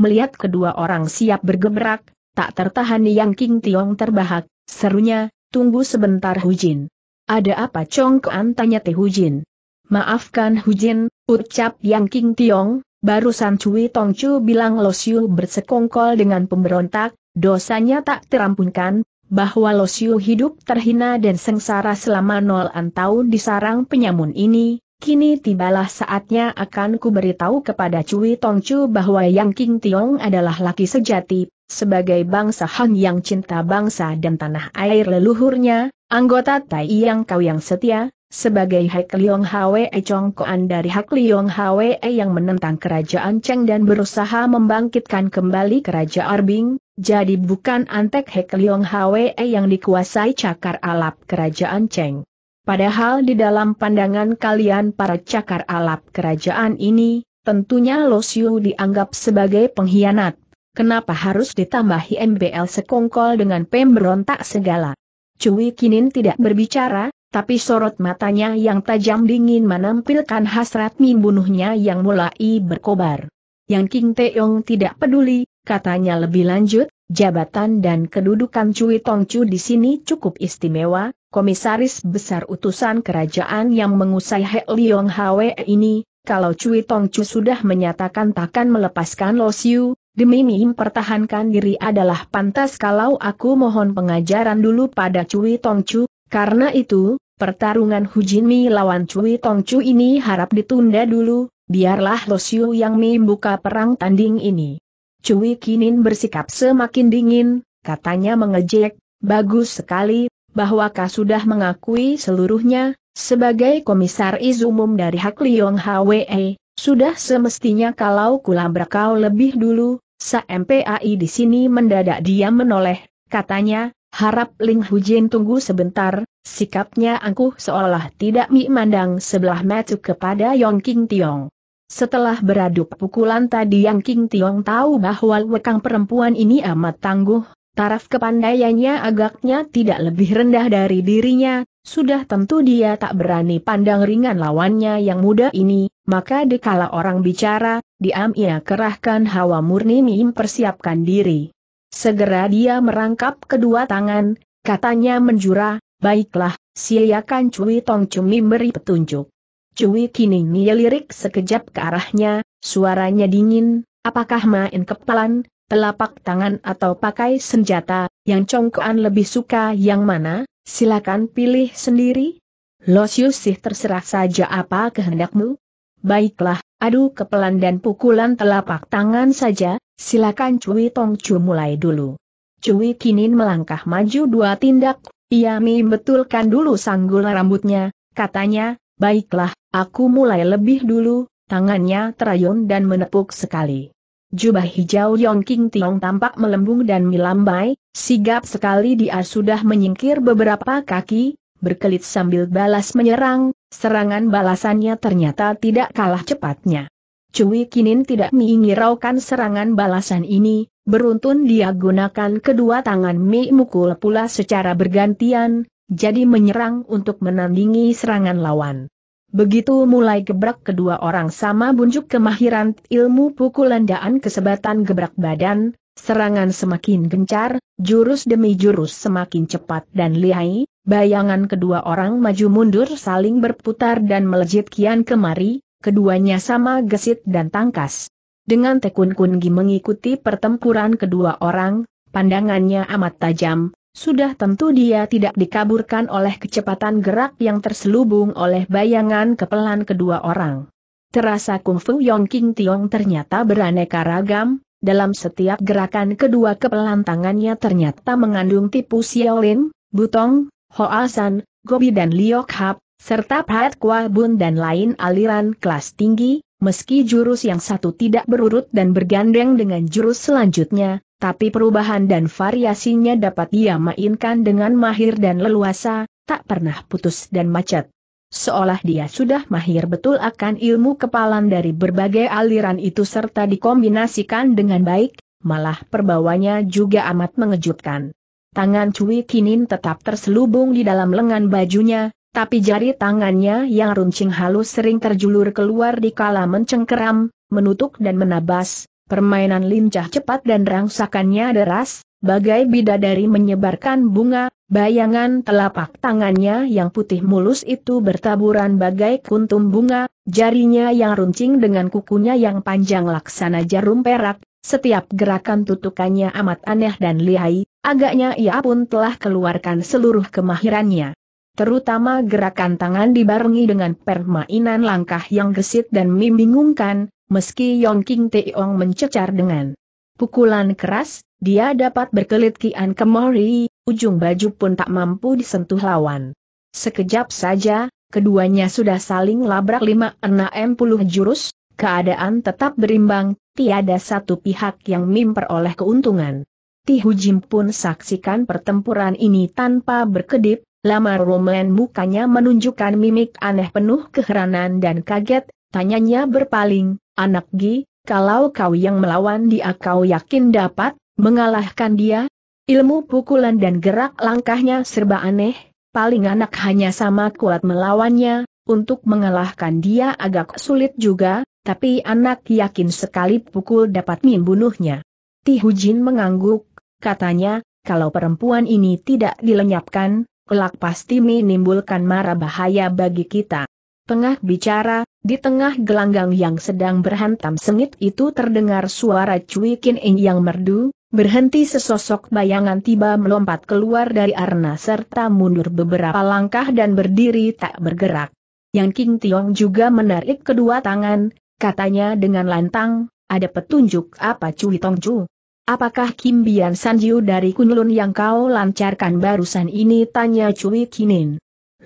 Melihat kedua orang siap bergebrak, tak tertahan Yang King Tiong terbahak, serunya, tunggu sebentar Hujin. Ada apa Chong Kuan tanya Teh Hujin. Maafkan Hujin, ucap Yang King Tiong, barusan Cui Tong Chu bilang Lo Siu bersekongkol dengan pemberontak, dosanya tak terampunkan, bahwa Lo Siu hidup terhina dan sengsara selama nolan tahun di sarang penyamun ini, Kini tibalah saatnya akan ku beritahu kepada Cui Tongcu bahwa Yang King Tiong adalah laki sejati, sebagai bangsa Han yang cinta bangsa dan tanah air leluhurnya, anggota Tai Yang Kau yang setia, sebagai Hak Liong Hwe e Chong Koan dari Hak Liong Hwe e yang menentang kerajaan Cheng dan berusaha membangkitkan kembali kerajaan Arbing, jadi bukan antek Hak Liong Hwe e yang dikuasai cakar alap kerajaan Cheng. Padahal di dalam pandangan kalian para cakar alap kerajaan ini, tentunya Losiu dianggap sebagai pengkhianat. Kenapa harus ditambahi MBL sekongkol dengan pemberontak segala? Cui Kinin tidak berbicara, tapi sorot matanya yang tajam dingin menampilkan hasrat membunuhnya yang mulai berkobar. Yang King Teong tidak peduli, katanya lebih lanjut, jabatan dan kedudukan Cui Tongcu di sini cukup istimewa, komisaris besar utusan kerajaan yang mengusai He Liong Hwe ini, kalau Cui Tong Chu sudah menyatakan takkan melepaskan Lo Siu, demi mempertahankan diri adalah pantas kalau aku mohon pengajaran dulu pada Cui Tong Chu, karena itu, pertarungan Jin Mi lawan Cui Tong Chu ini harap ditunda dulu, biarlah Lo Siu yang membuka perang tanding ini. Cui Kinin bersikap semakin dingin, katanya mengejek, bagus sekali, bahwa kau sudah mengakui seluruhnya, sebagai komisaris umum dari Hak Liong Hwe, sudah semestinya kalau kulabrak kau lebih dulu, sa MPAI di sini mendadak dia menoleh, katanya, harap Ling Hujin tunggu sebentar, sikapnya angkuh seolah tidak memandang sebelah mata kepada Yong King Tiong. Setelah beradu pukulan tadi Yang King Tiong tahu bahwa wekang perempuan ini amat tangguh, Taraf kepandaiannya agaknya tidak lebih rendah dari dirinya, sudah tentu dia tak berani pandang ringan lawannya yang muda ini, maka dikala orang bicara, diam ia kerahkan hawa murni mempersiapkan diri. Segera dia merangkap kedua tangan, katanya menjura, baiklah, siakan Cui Tong Cumi beri petunjuk. Cui kini lirik sekejap ke arahnya, suaranya dingin, apakah main kepalan, Telapak tangan atau pakai senjata, yang congkoan lebih suka yang mana, silakan pilih sendiri. Losius sih terserah saja apa kehendakmu. Baiklah, adu kepelan dan pukulan telapak tangan saja, silakan Cui Tong Chu mulai dulu. Cui Kinin melangkah maju dua tindak, ia membetulkan dulu sanggul rambutnya, katanya, baiklah, aku mulai lebih dulu, tangannya terayun dan menepuk sekali. Jubah hijau Yong King Tiong tampak melembung dan melambai, sigap sekali dia sudah menyingkir beberapa kaki, berkelit sambil balas menyerang, serangan balasannya ternyata tidak kalah cepatnya. Cui Kinin tidak mengiraukan serangan balasan ini, beruntun dia gunakan kedua tangan Mi mukul pula secara bergantian, jadi menyerang untuk menandingi serangan lawan. Begitu mulai gebrak kedua orang sama bunjuk kemahiran ilmu pukulan daan kesebatan gebrak badan, serangan semakin gencar, jurus demi jurus semakin cepat dan lihai, bayangan kedua orang maju mundur saling berputar dan melejit kian kemari, keduanya sama gesit dan tangkas. Dengan tekun kungi mengikuti pertempuran kedua orang, pandangannya amat tajam, sudah tentu dia tidak dikaburkan oleh kecepatan gerak yang terselubung oleh bayangan kepelan kedua orang. Terasa Kung Fu Yong King Tiong ternyata beraneka ragam, dalam setiap gerakan kedua kepelan tangannya ternyata mengandung tipu Xiaolin, Butong, Hoasan, Gobi dan Liok Hap, serta Pat Kwa Bun dan lain aliran kelas tinggi, meski jurus yang satu tidak berurut dan bergandeng dengan jurus selanjutnya, tapi perubahan dan variasinya dapat dia mainkan dengan mahir dan leluasa, tak pernah putus dan macet. Seolah dia sudah mahir betul akan ilmu kepalan dari berbagai aliran itu serta dikombinasikan dengan baik, malah perbawanya juga amat mengejutkan. Tangan Cui Kinin tetap terselubung di dalam lengan bajunya, tapi jari tangannya yang runcing halus sering terjulur keluar di kala mencengkeram, menutup dan menabas, Permainan lincah cepat dan rangsakannya deras, bagai bidadari menyebarkan bunga, bayangan telapak tangannya yang putih mulus itu bertaburan bagai kuntum bunga, jarinya yang runcing dengan kukunya yang panjang laksana jarum perak, setiap gerakan tutukannya amat aneh dan lihai, agaknya ia pun telah keluarkan seluruh kemahirannya. Terutama gerakan tangan dibarengi dengan permainan langkah yang gesit dan membingungkan, Meski Yong King Teong mencecar dengan pukulan keras, dia dapat berkelit kian kemari, ujung baju pun tak mampu disentuh lawan. Sekejap saja, keduanya sudah saling labrak lima enam puluh jurus, keadaan tetap berimbang, tiada satu pihak yang memperoleh keuntungan. Ti Hujim pun saksikan pertempuran ini tanpa berkedip, lama Roman mukanya menunjukkan mimik aneh penuh keheranan dan kaget, tanyanya berpaling, Anak Gi, kalau kau yang melawan dia kau yakin dapat mengalahkan dia? Ilmu pukulan dan gerak langkahnya serba aneh, paling anak hanya sama kuat melawannya, untuk mengalahkan dia agak sulit juga, tapi anak yakin sekali pukul dapat membunuhnya. Ti Hujin mengangguk, katanya, kalau perempuan ini tidak dilenyapkan, kelak pasti menimbulkan mara bahaya bagi kita. Tengah bicara, di tengah gelanggang yang sedang berhantam sengit itu terdengar suara Cui Kin ing yang merdu, berhenti sesosok bayangan tiba melompat keluar dari arna serta mundur beberapa langkah dan berdiri tak bergerak. Yang King Tiong juga menarik kedua tangan, katanya dengan lantang, ada petunjuk apa Cui Tong Chu? Apakah Kim Bian San Jiu dari Kunlun yang kau lancarkan barusan ini tanya Cui Kinin?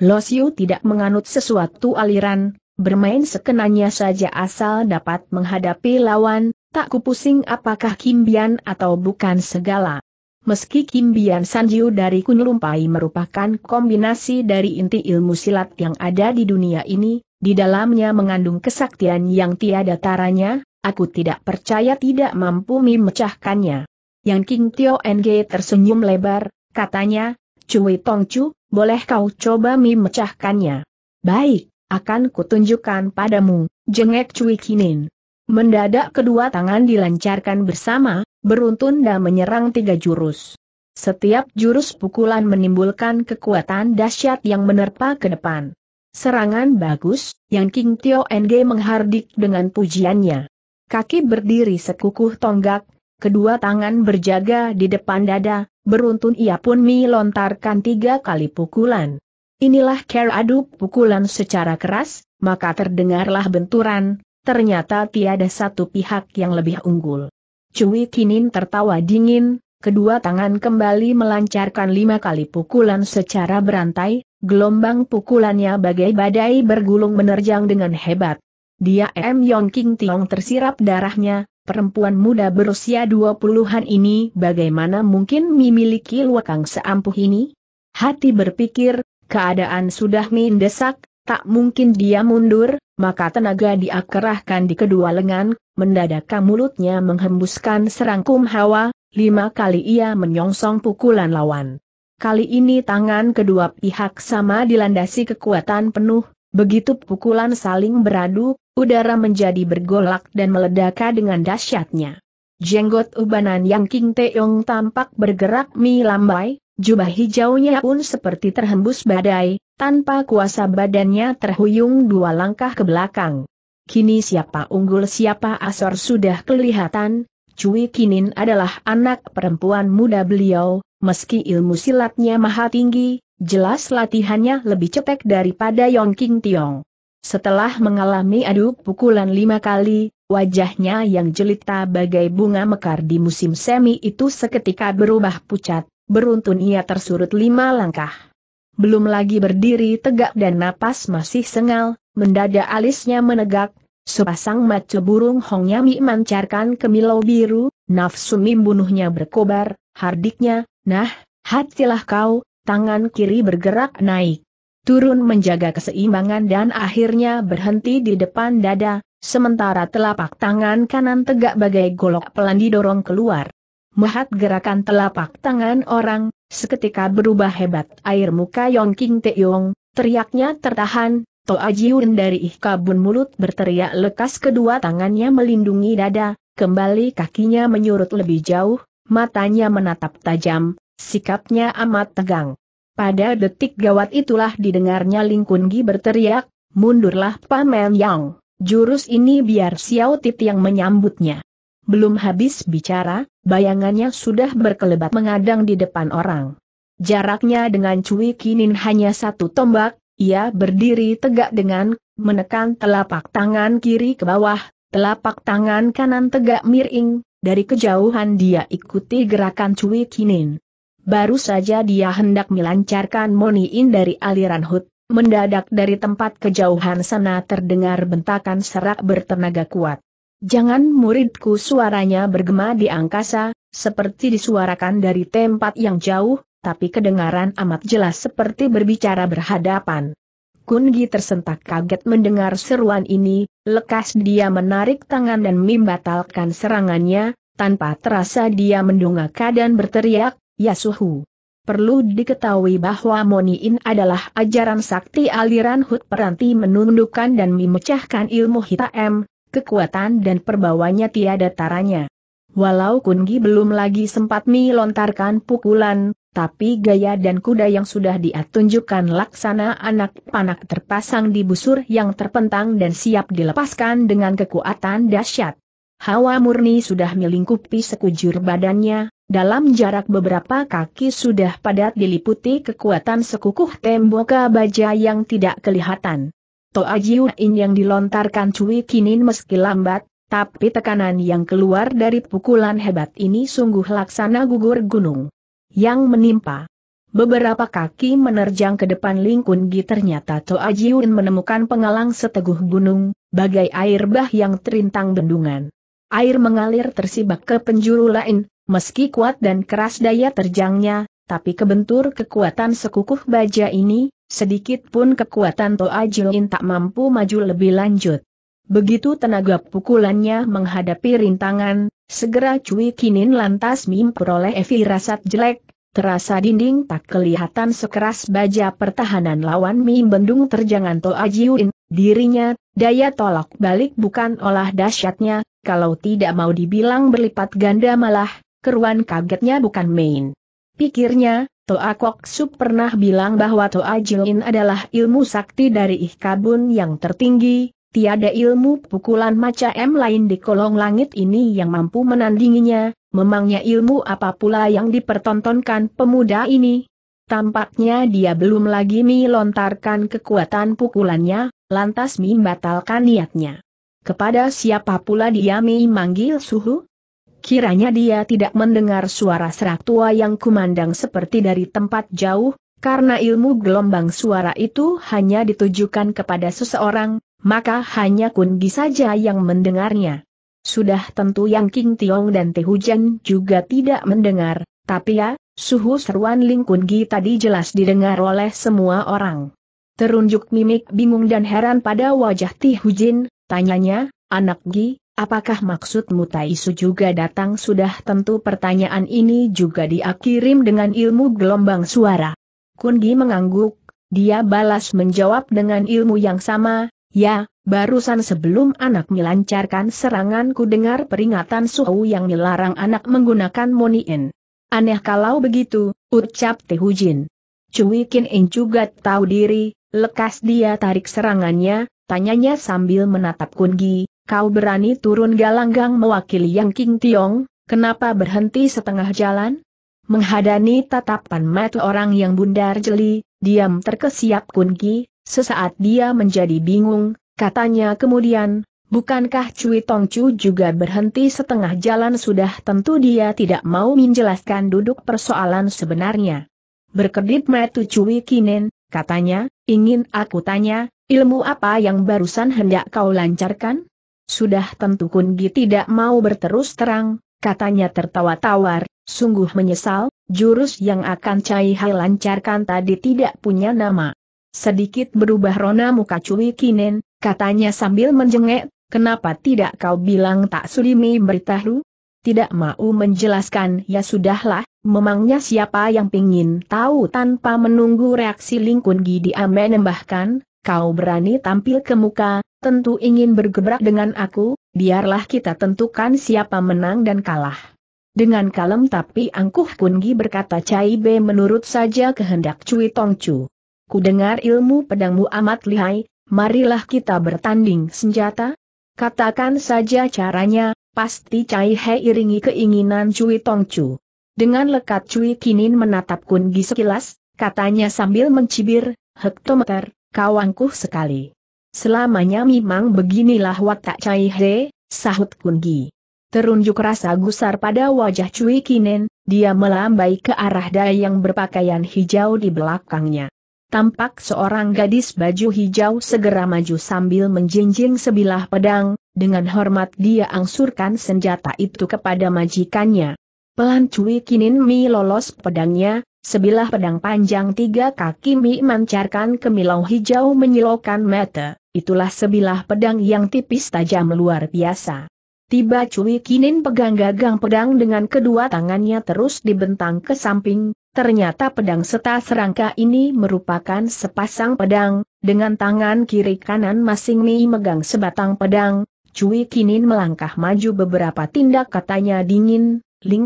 Losiu tidak menganut sesuatu aliran, bermain sekenanya saja asal dapat menghadapi lawan, tak kupusing apakah Kim atau bukan segala. Meski Kim Sanjiu dari Kunlumpai merupakan kombinasi dari inti ilmu silat yang ada di dunia ini, di dalamnya mengandung kesaktian yang tiada taranya, aku tidak percaya tidak mampu memecahkannya. Yang King Tio NG tersenyum lebar, katanya, Cui Tongcu, boleh kau coba memecahkannya. Baik. Akan kutunjukkan padamu, jengek Cui Kinin. Mendadak kedua tangan dilancarkan bersama, beruntun dan menyerang tiga jurus. Setiap jurus pukulan menimbulkan kekuatan dahsyat yang menerpa ke depan. Serangan bagus, yang King Tio NG menghardik dengan pujiannya. Kaki berdiri sekukuh tonggak, kedua tangan berjaga di depan dada, beruntun ia pun melontarkan tiga kali pukulan. Inilah care adu pukulan secara keras, maka terdengarlah benturan, ternyata tiada satu pihak yang lebih unggul. Cui Kinin tertawa dingin, kedua tangan kembali melancarkan lima kali pukulan secara berantai, gelombang pukulannya bagai badai bergulung menerjang dengan hebat. Dia M. Yong King Tiong tersirap darahnya, perempuan muda berusia dua puluhan ini bagaimana mungkin memiliki luakang seampuh ini? Hati berpikir, keadaan sudah mendesak, tak mungkin dia mundur, maka tenaga dia di kedua lengan, mendadak mulutnya menghembuskan serangkum hawa, lima kali ia menyongsong pukulan lawan. Kali ini tangan kedua pihak sama dilandasi kekuatan penuh, begitu pukulan saling beradu, udara menjadi bergolak dan meledaka dengan dahsyatnya. Jenggot ubanan yang King Teong tampak bergerak mi lambai, Jubah hijaunya pun seperti terhembus badai, tanpa kuasa badannya terhuyung dua langkah ke belakang. Kini siapa unggul siapa asor sudah kelihatan, Cui Kinin adalah anak perempuan muda beliau, meski ilmu silatnya maha tinggi, jelas latihannya lebih cetek daripada Yong King Tiong. Setelah mengalami adu pukulan lima kali, wajahnya yang jelita bagai bunga mekar di musim semi itu seketika berubah pucat, beruntun ia tersurut lima langkah. Belum lagi berdiri tegak dan napas masih sengal, mendadak alisnya menegak, sepasang mata burung Hong Yami mancarkan kemilau biru, nafsu bunuhnya berkobar, hardiknya, nah, hatilah kau, tangan kiri bergerak naik. Turun menjaga keseimbangan dan akhirnya berhenti di depan dada, sementara telapak tangan kanan tegak bagai golok pelan didorong keluar. Mahat gerakan telapak tangan orang, seketika berubah hebat air muka Yong King Te Teong, teriaknya tertahan, To Ajiun dari ikabun mulut berteriak lekas kedua tangannya melindungi dada, kembali kakinya menyurut lebih jauh, matanya menatap tajam, sikapnya amat tegang. Pada detik gawat itulah didengarnya Ling Kun Gi berteriak, mundurlah Pamen Yang, jurus ini biar Xiao Tit yang menyambutnya. Belum habis bicara, bayangannya sudah berkelebat mengadang di depan orang. Jaraknya dengan Cui Kinin hanya satu tombak, ia berdiri tegak dengan menekan telapak tangan kiri ke bawah, telapak tangan kanan tegak miring, dari kejauhan dia ikuti gerakan Cui Kinin. Baru saja dia hendak melancarkan Moni moniin dari aliran hut, mendadak dari tempat kejauhan sana terdengar bentakan serak bertenaga kuat. Jangan muridku suaranya bergema di angkasa, seperti disuarakan dari tempat yang jauh, tapi kedengaran amat jelas seperti berbicara berhadapan. Kungi tersentak kaget mendengar seruan ini, lekas dia menarik tangan dan membatalkan serangannya, tanpa terasa dia mendongaka dan berteriak, Yasuhu. Perlu diketahui bahwa Moniin adalah ajaran sakti aliran Hut Peranti menundukkan dan memecahkan ilmu hitam, kekuatan dan perbawanya tiada taranya. Walau Kungi belum lagi sempat melontarkan pukulan, tapi gaya dan kuda yang sudah ditunjukkan laksana anak panak terpasang di busur yang terpentang dan siap dilepaskan dengan kekuatan dahsyat. Hawa murni sudah melingkupi sekujur badannya, dalam jarak beberapa kaki sudah padat diliputi kekuatan sekukuh tembok baja yang tidak kelihatan. Toa Jiuin yang dilontarkan Cui Kinin meski lambat, tapi tekanan yang keluar dari pukulan hebat ini sungguh laksana gugur gunung. Yang menimpa. Beberapa kaki menerjang ke depan Ling Gi ternyata Toa Jiun menemukan pengalang seteguh gunung, bagai air bah yang terintang bendungan. Air mengalir tersibak ke penjuru lain, meski kuat dan keras daya terjangnya, tapi kebentur kekuatan sekukuh baja ini, Sedikit pun kekuatan Toa Jilin tak mampu maju lebih lanjut. Begitu tenaga pukulannya menghadapi rintangan, segera Cui Kinin lantas memperoleh rasat jelek, terasa dinding tak kelihatan sekeras baja pertahanan lawan Mim Bendung terjangan Toa Jilin, dirinya, daya tolak balik bukan olah dahsyatnya, kalau tidak mau dibilang berlipat ganda malah, keruan kagetnya bukan main. Pikirnya, Toa Kok sup pernah bilang bahwa Toa Jilin adalah ilmu sakti dari Ihkabun yang tertinggi, tiada ilmu pukulan macam lain di kolong langit ini yang mampu menandinginya, memangnya ilmu apa pula yang dipertontonkan pemuda ini? Tampaknya dia belum lagi melontarkan kekuatan pukulannya, lantas membatalkan niatnya. Kepada siapa pula dia memanggil suhu? Kiranya dia tidak mendengar suara serak tua yang kumandang seperti dari tempat jauh, karena ilmu gelombang suara itu hanya ditujukan kepada seseorang, maka hanya Kungi saja yang mendengarnya. Sudah tentu yang King Tiong dan Tehujan juga tidak mendengar, tapi ya, suhu seruan Ling Gi tadi jelas didengar oleh semua orang. Terunjuk mimik bingung dan heran pada wajah Ti Hujin, tanyanya, anak Gi, Apakah maksudmu Taisu juga datang sudah tentu pertanyaan ini juga diakirim dengan ilmu gelombang suara. Kungi mengangguk, dia balas menjawab dengan ilmu yang sama, ya, barusan sebelum anak melancarkan serangan, ku dengar peringatan Suhu yang melarang anak menggunakan moniin. Aneh kalau begitu, ucap Tehujin. Cui Kin Eng juga tahu diri, lekas dia tarik serangannya, tanyanya sambil menatap Kungi, kau berani turun galanggang mewakili Yang King Tiong, kenapa berhenti setengah jalan? Menghadani tatapan mata orang yang bundar jeli, diam terkesiap kunki, sesaat dia menjadi bingung, katanya kemudian, bukankah Cui Tong Chu juga berhenti setengah jalan sudah tentu dia tidak mau menjelaskan duduk persoalan sebenarnya. Berkedip metu Cui Kinen, katanya, ingin aku tanya, ilmu apa yang barusan hendak kau lancarkan? Sudah tentu Kunggi tidak mau berterus terang, katanya tertawa tawar, sungguh menyesal, jurus yang akan Cai Hai lancarkan tadi tidak punya nama. Sedikit berubah rona muka Cui Kinen, katanya sambil menjengek, kenapa tidak kau bilang tak sulimi beritahu? Tidak mau menjelaskan ya sudahlah, memangnya siapa yang pingin tahu tanpa menunggu reaksi Ling Kunggi dia menembahkan, kau berani tampil ke muka, tentu ingin bergebrak dengan aku, biarlah kita tentukan siapa menang dan kalah. Dengan kalem tapi angkuh Kungi berkata Cai Be menurut saja kehendak Cui Tong Chu. Ku dengar ilmu pedangmu amat lihai, marilah kita bertanding senjata. Katakan saja caranya, pasti Cai He iringi keinginan Cui Tong Chu. Dengan lekat Cui Kinin menatap Kungi sekilas, katanya sambil mencibir, hektometer, kau angkuh sekali. Selamanya memang beginilah watak Cai He, sahut Kungi. Terunjuk rasa gusar pada wajah Cui Kinen, dia melambai ke arah Dai yang berpakaian hijau di belakangnya. Tampak seorang gadis baju hijau segera maju sambil menjinjing sebilah pedang, dengan hormat dia angsurkan senjata itu kepada majikannya. Pelan Cui Kinen mi lolos pedangnya, Sebilah pedang panjang tiga kaki memancarkan kemilau hijau menyilaukan mata, itulah sebilah pedang yang tipis tajam luar biasa. Tiba Cui Kinin pegang gagang pedang dengan kedua tangannya terus dibentang ke samping, ternyata pedang serta serangka ini merupakan sepasang pedang, dengan tangan kiri kanan masing Mi megang sebatang pedang, Cui Kinin melangkah maju beberapa tindak katanya dingin, Ling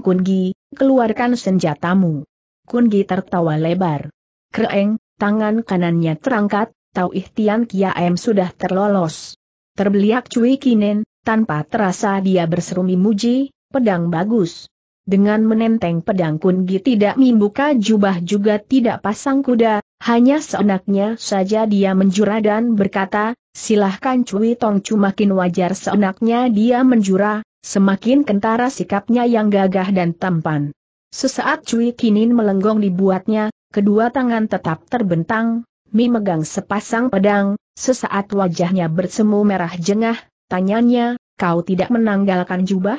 keluarkan senjatamu. Kungi tertawa lebar. kreng, tangan kanannya terangkat, tahu ihtian M sudah terlolos. Terbeliak Cui Kinen, tanpa terasa dia berseru memuji, pedang bagus. Dengan menenteng pedang Kungi tidak membuka jubah juga tidak pasang kuda, hanya seenaknya saja dia menjura dan berkata, silahkan Cui Tong makin wajar seenaknya dia menjura, semakin kentara sikapnya yang gagah dan tampan. Sesaat Cui Kinin melenggong dibuatnya, kedua tangan tetap terbentang, Mi megang sepasang pedang, sesaat wajahnya bersemu merah jengah, tanyanya, kau tidak menanggalkan jubah?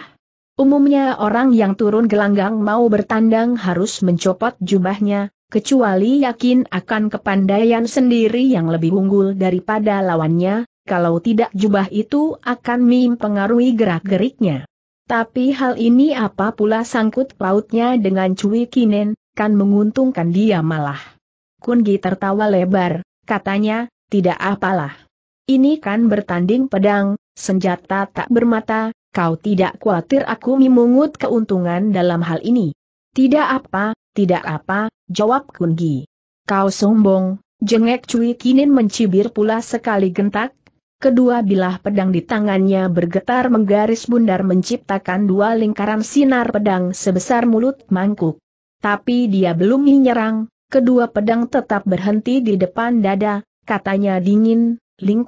Umumnya orang yang turun gelanggang mau bertandang harus mencopot jubahnya, kecuali yakin akan kepandaian sendiri yang lebih unggul daripada lawannya, kalau tidak jubah itu akan mempengaruhi gerak-geriknya. Tapi hal ini apa pula sangkut pautnya dengan Cui Kinen, kan menguntungkan dia malah. Kungi tertawa lebar, katanya, tidak apalah. Ini kan bertanding pedang, senjata tak bermata, kau tidak khawatir aku memungut keuntungan dalam hal ini. Tidak apa, tidak apa, jawab Kungi. Kau sombong, jengek Cui Kinen mencibir pula sekali gentak, Kedua bilah pedang di tangannya bergetar menggaris bundar menciptakan dua lingkaran sinar pedang sebesar mulut mangkuk. Tapi dia belum menyerang, kedua pedang tetap berhenti di depan dada, katanya dingin, Ling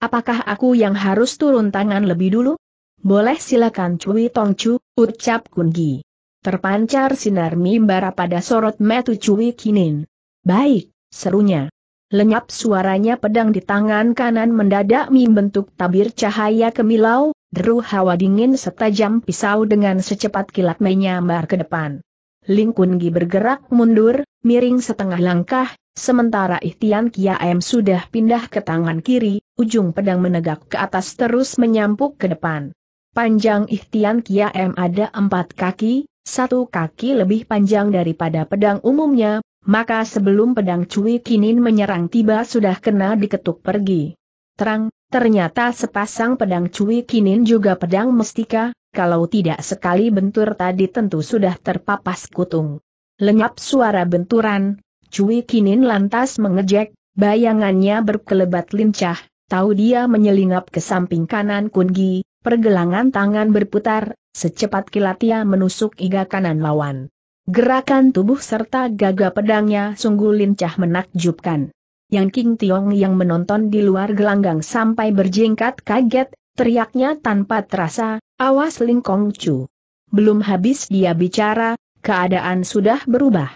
apakah aku yang harus turun tangan lebih dulu? Boleh silakan Cui Tongcu, ucap Kungi. Terpancar sinar mimbara pada sorot metu Cui Kinin. Baik, serunya. Lenyap suaranya pedang di tangan kanan mendadak membentuk tabir cahaya kemilau, deru hawa dingin setajam pisau dengan secepat kilat menyambar ke depan. Ling Kun bergerak mundur, miring setengah langkah, sementara Ihtian M sudah pindah ke tangan kiri, ujung pedang menegak ke atas terus menyampuk ke depan. Panjang Ihtian M ada empat kaki, satu kaki lebih panjang daripada pedang umumnya, maka sebelum pedang Cui Kinin menyerang tiba sudah kena diketuk pergi. Terang, ternyata sepasang pedang Cui Kinin juga pedang mestika, kalau tidak sekali bentur tadi tentu sudah terpapas kutung. Lenyap suara benturan, Cui Kinin lantas mengejek, bayangannya berkelebat lincah, tahu dia menyelinap ke samping kanan Kungi, pergelangan tangan berputar, secepat kilat ia menusuk iga kanan lawan. Gerakan tubuh serta gagah pedangnya sungguh lincah menakjubkan. Yang King Tiong yang menonton di luar gelanggang sampai berjingkat kaget, teriaknya tanpa terasa, awas Ling Kong Chu. Belum habis dia bicara, keadaan sudah berubah.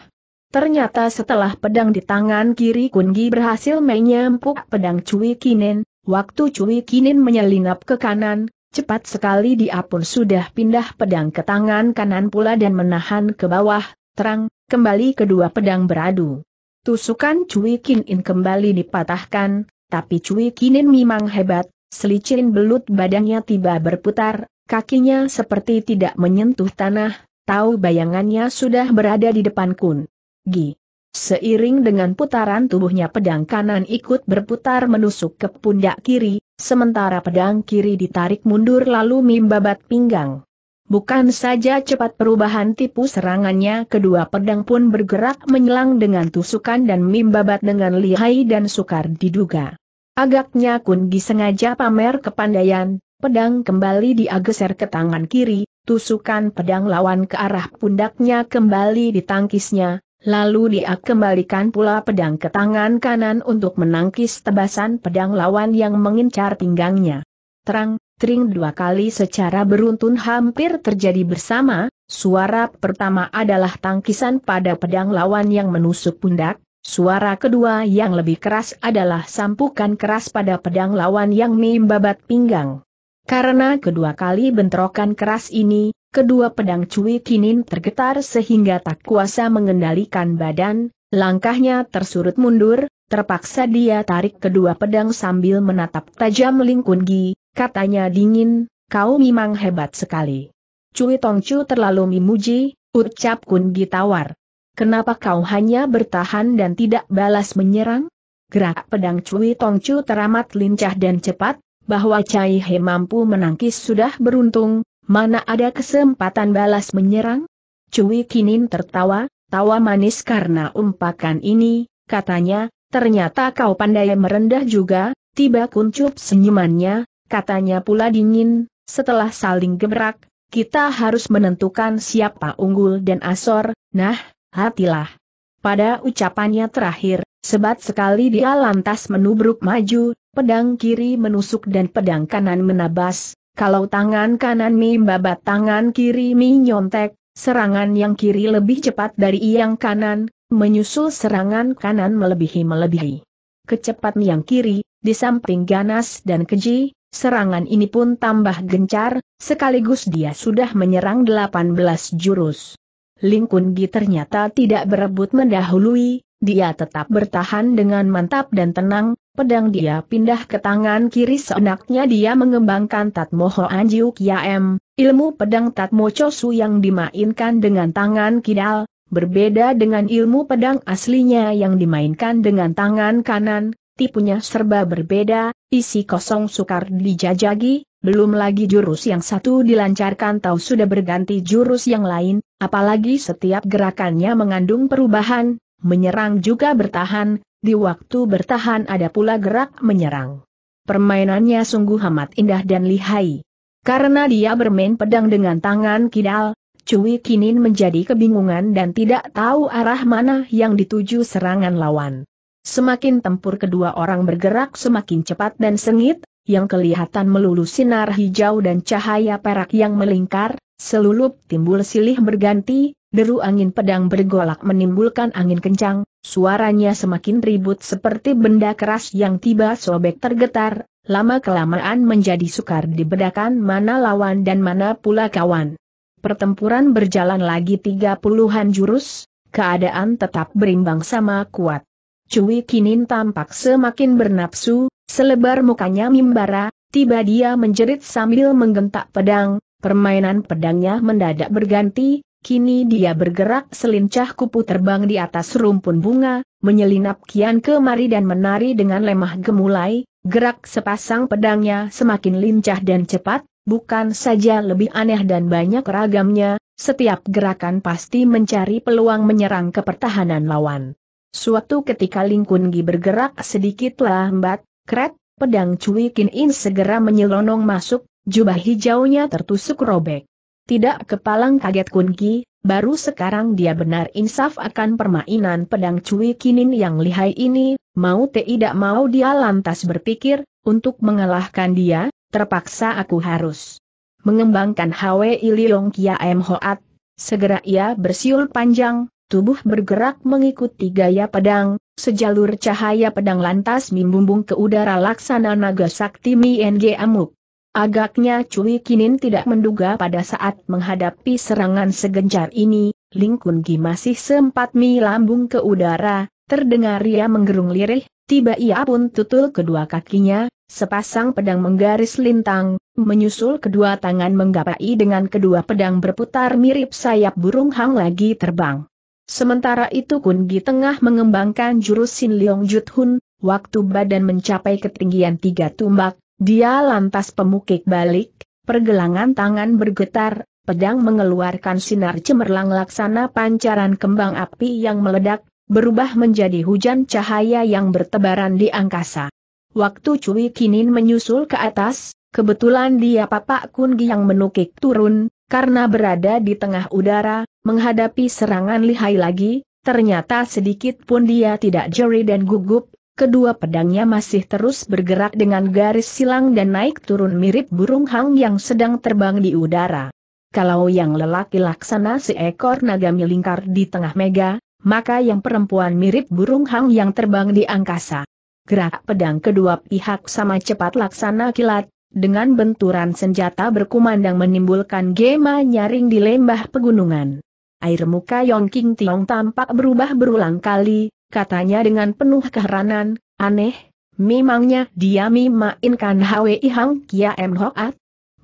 Ternyata setelah pedang di tangan kiri Kun Gi berhasil menyempuk pedang Cui Kinin, waktu Cui Kinin menyelinap ke kanan, Cepat sekali dia pun sudah pindah pedang ke tangan kanan pula dan menahan ke bawah, terang, kembali kedua pedang beradu. Tusukan Cui In kembali dipatahkan, tapi Cui In memang hebat, selicin belut badannya tiba berputar, kakinya seperti tidak menyentuh tanah, tahu bayangannya sudah berada di depan kun. Gi. Seiring dengan putaran tubuhnya pedang kanan ikut berputar menusuk ke pundak kiri, sementara pedang kiri ditarik mundur lalu membabat pinggang. Bukan saja cepat perubahan tipu serangannya, kedua pedang pun bergerak menyelang dengan tusukan dan mimbabat dengan lihai dan sukar diduga. Agaknya Kungi sengaja pamer kepandaian, pedang kembali diageser ke tangan kiri, tusukan pedang lawan ke arah pundaknya kembali ditangkisnya, Lalu dia kembalikan pula pedang ke tangan kanan untuk menangkis tebasan pedang lawan yang mengincar pinggangnya. Terang, tring dua kali secara beruntun hampir terjadi bersama, suara pertama adalah tangkisan pada pedang lawan yang menusuk pundak, suara kedua yang lebih keras adalah sampukan keras pada pedang lawan yang membabat pinggang. Karena kedua kali bentrokan keras ini, Kedua pedang Cui Kinin tergetar sehingga tak kuasa mengendalikan badan, langkahnya tersurut mundur, terpaksa dia tarik kedua pedang sambil menatap tajam Ling Gi, katanya dingin, kau memang hebat sekali. Cui Tongcu terlalu memuji, ucap Kun Gi tawar. Kenapa kau hanya bertahan dan tidak balas menyerang? Gerak pedang Cui Tongcu teramat lincah dan cepat, bahwa Cai He mampu menangkis sudah beruntung, Mana ada kesempatan balas menyerang? Cui Kinin tertawa, tawa manis karena umpakan ini, katanya, ternyata kau pandai merendah juga, tiba kuncup senyumannya, katanya pula dingin, setelah saling gebrak, kita harus menentukan siapa unggul dan asor, nah, hatilah. Pada ucapannya terakhir, sebat sekali dia lantas menubruk maju, pedang kiri menusuk dan pedang kanan menabas, kalau tangan kanan Mi babat tangan kiri Mi nyontek, serangan yang kiri lebih cepat dari yang kanan, menyusul serangan kanan melebihi-melebihi. Kecepatan yang kiri, di samping ganas dan keji, serangan ini pun tambah gencar, sekaligus dia sudah menyerang 18 jurus. Lingkun ternyata tidak berebut mendahului, dia tetap bertahan dengan mantap dan tenang, pedang dia pindah ke tangan kiri seenaknya dia mengembangkan Tatmoho Anjiu Kiam, ilmu pedang Tatmo Chosu yang dimainkan dengan tangan kidal, berbeda dengan ilmu pedang aslinya yang dimainkan dengan tangan kanan, tipunya serba berbeda, isi kosong sukar dijajagi, belum lagi jurus yang satu dilancarkan tahu sudah berganti jurus yang lain, apalagi setiap gerakannya mengandung perubahan, Menyerang juga bertahan, di waktu bertahan ada pula gerak menyerang. Permainannya sungguh amat indah dan lihai. Karena dia bermain pedang dengan tangan kidal, Cui Kinin menjadi kebingungan dan tidak tahu arah mana yang dituju serangan lawan. Semakin tempur kedua orang bergerak semakin cepat dan sengit, yang kelihatan melulu sinar hijau dan cahaya perak yang melingkar, selulup timbul silih berganti, deru angin pedang bergolak menimbulkan angin kencang, suaranya semakin ribut seperti benda keras yang tiba sobek tergetar, lama-kelamaan menjadi sukar dibedakan mana lawan dan mana pula kawan. Pertempuran berjalan lagi tiga puluhan jurus, keadaan tetap berimbang sama kuat. Cui Kinin tampak semakin bernapsu, selebar mukanya mimbara, tiba dia menjerit sambil menggentak pedang, permainan pedangnya mendadak berganti, Kini dia bergerak selincah kupu terbang di atas rumpun bunga, menyelinap kian kemari dan menari dengan lemah gemulai, gerak sepasang pedangnya semakin lincah dan cepat, bukan saja lebih aneh dan banyak ragamnya, setiap gerakan pasti mencari peluang menyerang ke pertahanan lawan. Suatu ketika Lingkungi bergerak sedikit lambat, kret, pedang Cui Kin In segera menyelonong masuk, jubah hijaunya tertusuk robek. Tidak kepalang kaget Kungi, baru sekarang dia benar insaf akan permainan pedang cui kinin yang lihai ini, mau tidak mau dia lantas berpikir, untuk mengalahkan dia, terpaksa aku harus mengembangkan Hwe Iliong Kia M Hoat. Segera ia bersiul panjang, tubuh bergerak mengikuti gaya pedang, sejalur cahaya pedang lantas membumbung ke udara laksana naga sakti Mien Amuk. Agaknya Cui Kinin tidak menduga pada saat menghadapi serangan segencar ini, Ling Kun Gi masih sempat melambung ke udara, terdengar ia menggerung lirih, tiba ia pun tutul kedua kakinya, sepasang pedang menggaris lintang, menyusul kedua tangan menggapai dengan kedua pedang berputar mirip sayap burung hang lagi terbang. Sementara itu Kun Gi tengah mengembangkan jurus Sin Leong Jut Hun, waktu badan mencapai ketinggian tiga tumbak, dia lantas pemukik balik, pergelangan tangan bergetar, pedang mengeluarkan sinar cemerlang laksana pancaran kembang api yang meledak, berubah menjadi hujan cahaya yang bertebaran di angkasa. Waktu Cui Kinin menyusul ke atas, kebetulan dia Papa Kungi yang menukik turun, karena berada di tengah udara, menghadapi serangan lihai lagi, ternyata sedikit pun dia tidak jeri dan gugup, Kedua pedangnya masih terus bergerak dengan garis silang dan naik turun mirip burung hang yang sedang terbang di udara. Kalau yang lelaki laksana seekor naga melingkar di tengah mega, maka yang perempuan mirip burung hang yang terbang di angkasa. Gerak pedang kedua pihak sama cepat laksana kilat, dengan benturan senjata berkumandang menimbulkan gema nyaring di lembah pegunungan. Air muka Yong King Tiong tampak berubah berulang kali, katanya dengan penuh keheranan, aneh, memangnya dia memainkan Hwi Hang Kia M Hoat?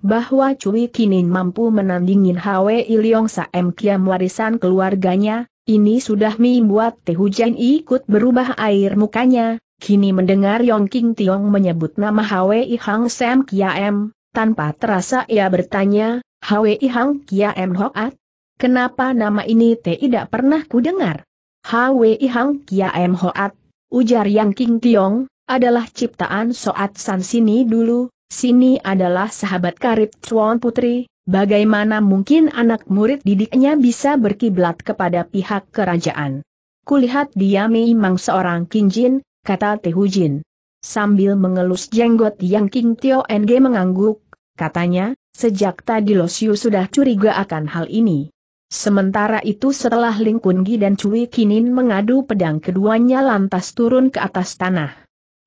Bahwa Cui Kini mampu menandingin Hwi Liong Sa M Kiam warisan keluarganya, ini sudah membuat Teh Hujan ikut berubah air mukanya, kini mendengar Yong King Tiong menyebut nama Hwi Hang Sam Kia M, tanpa terasa ia bertanya, Hwi Hang Kia M Hoat? Kenapa nama ini tidak pernah ku dengar? Hwi Hang Kia Em Hoat, ujar Yang King Tiong, adalah ciptaan Soat San Sini dulu, Sini adalah sahabat karib Chuan Putri, bagaimana mungkin anak murid didiknya bisa berkiblat kepada pihak kerajaan. Kulihat dia memang seorang Jin, kata Tehujin. Sambil mengelus jenggot Yang King Tio NG mengangguk, katanya, sejak tadi Losiu sudah curiga akan hal ini. Sementara itu setelah Ling Kun Gi dan Cui Kinin mengadu pedang keduanya lantas turun ke atas tanah.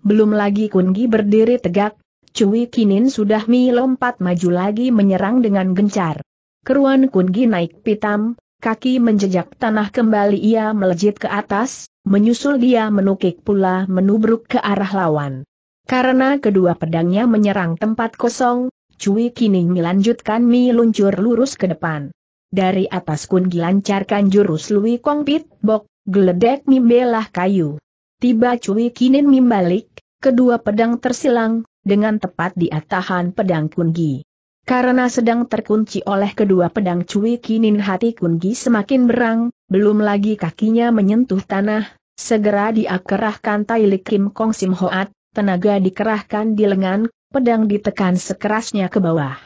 Belum lagi Kun berdiri tegak, Cui Kinin sudah mi lompat maju lagi menyerang dengan gencar. Keruan Kun naik pitam, kaki menjejak tanah kembali ia melejit ke atas, menyusul dia menukik pula menubruk ke arah lawan. Karena kedua pedangnya menyerang tempat kosong, Cui Kinin melanjutkan mi luncur lurus ke depan dari atas kun dilancarkan jurus Lui Kong Pit, Bok, geledek mimbelah kayu. Tiba Cui Kinin mimbalik, kedua pedang tersilang, dengan tepat di atahan pedang Kungi. Karena sedang terkunci oleh kedua pedang Cui Kinin hati Gi semakin berang, belum lagi kakinya menyentuh tanah, segera diakerahkan Tailik Kim Kong Sim Hoat, tenaga dikerahkan di lengan, pedang ditekan sekerasnya ke bawah.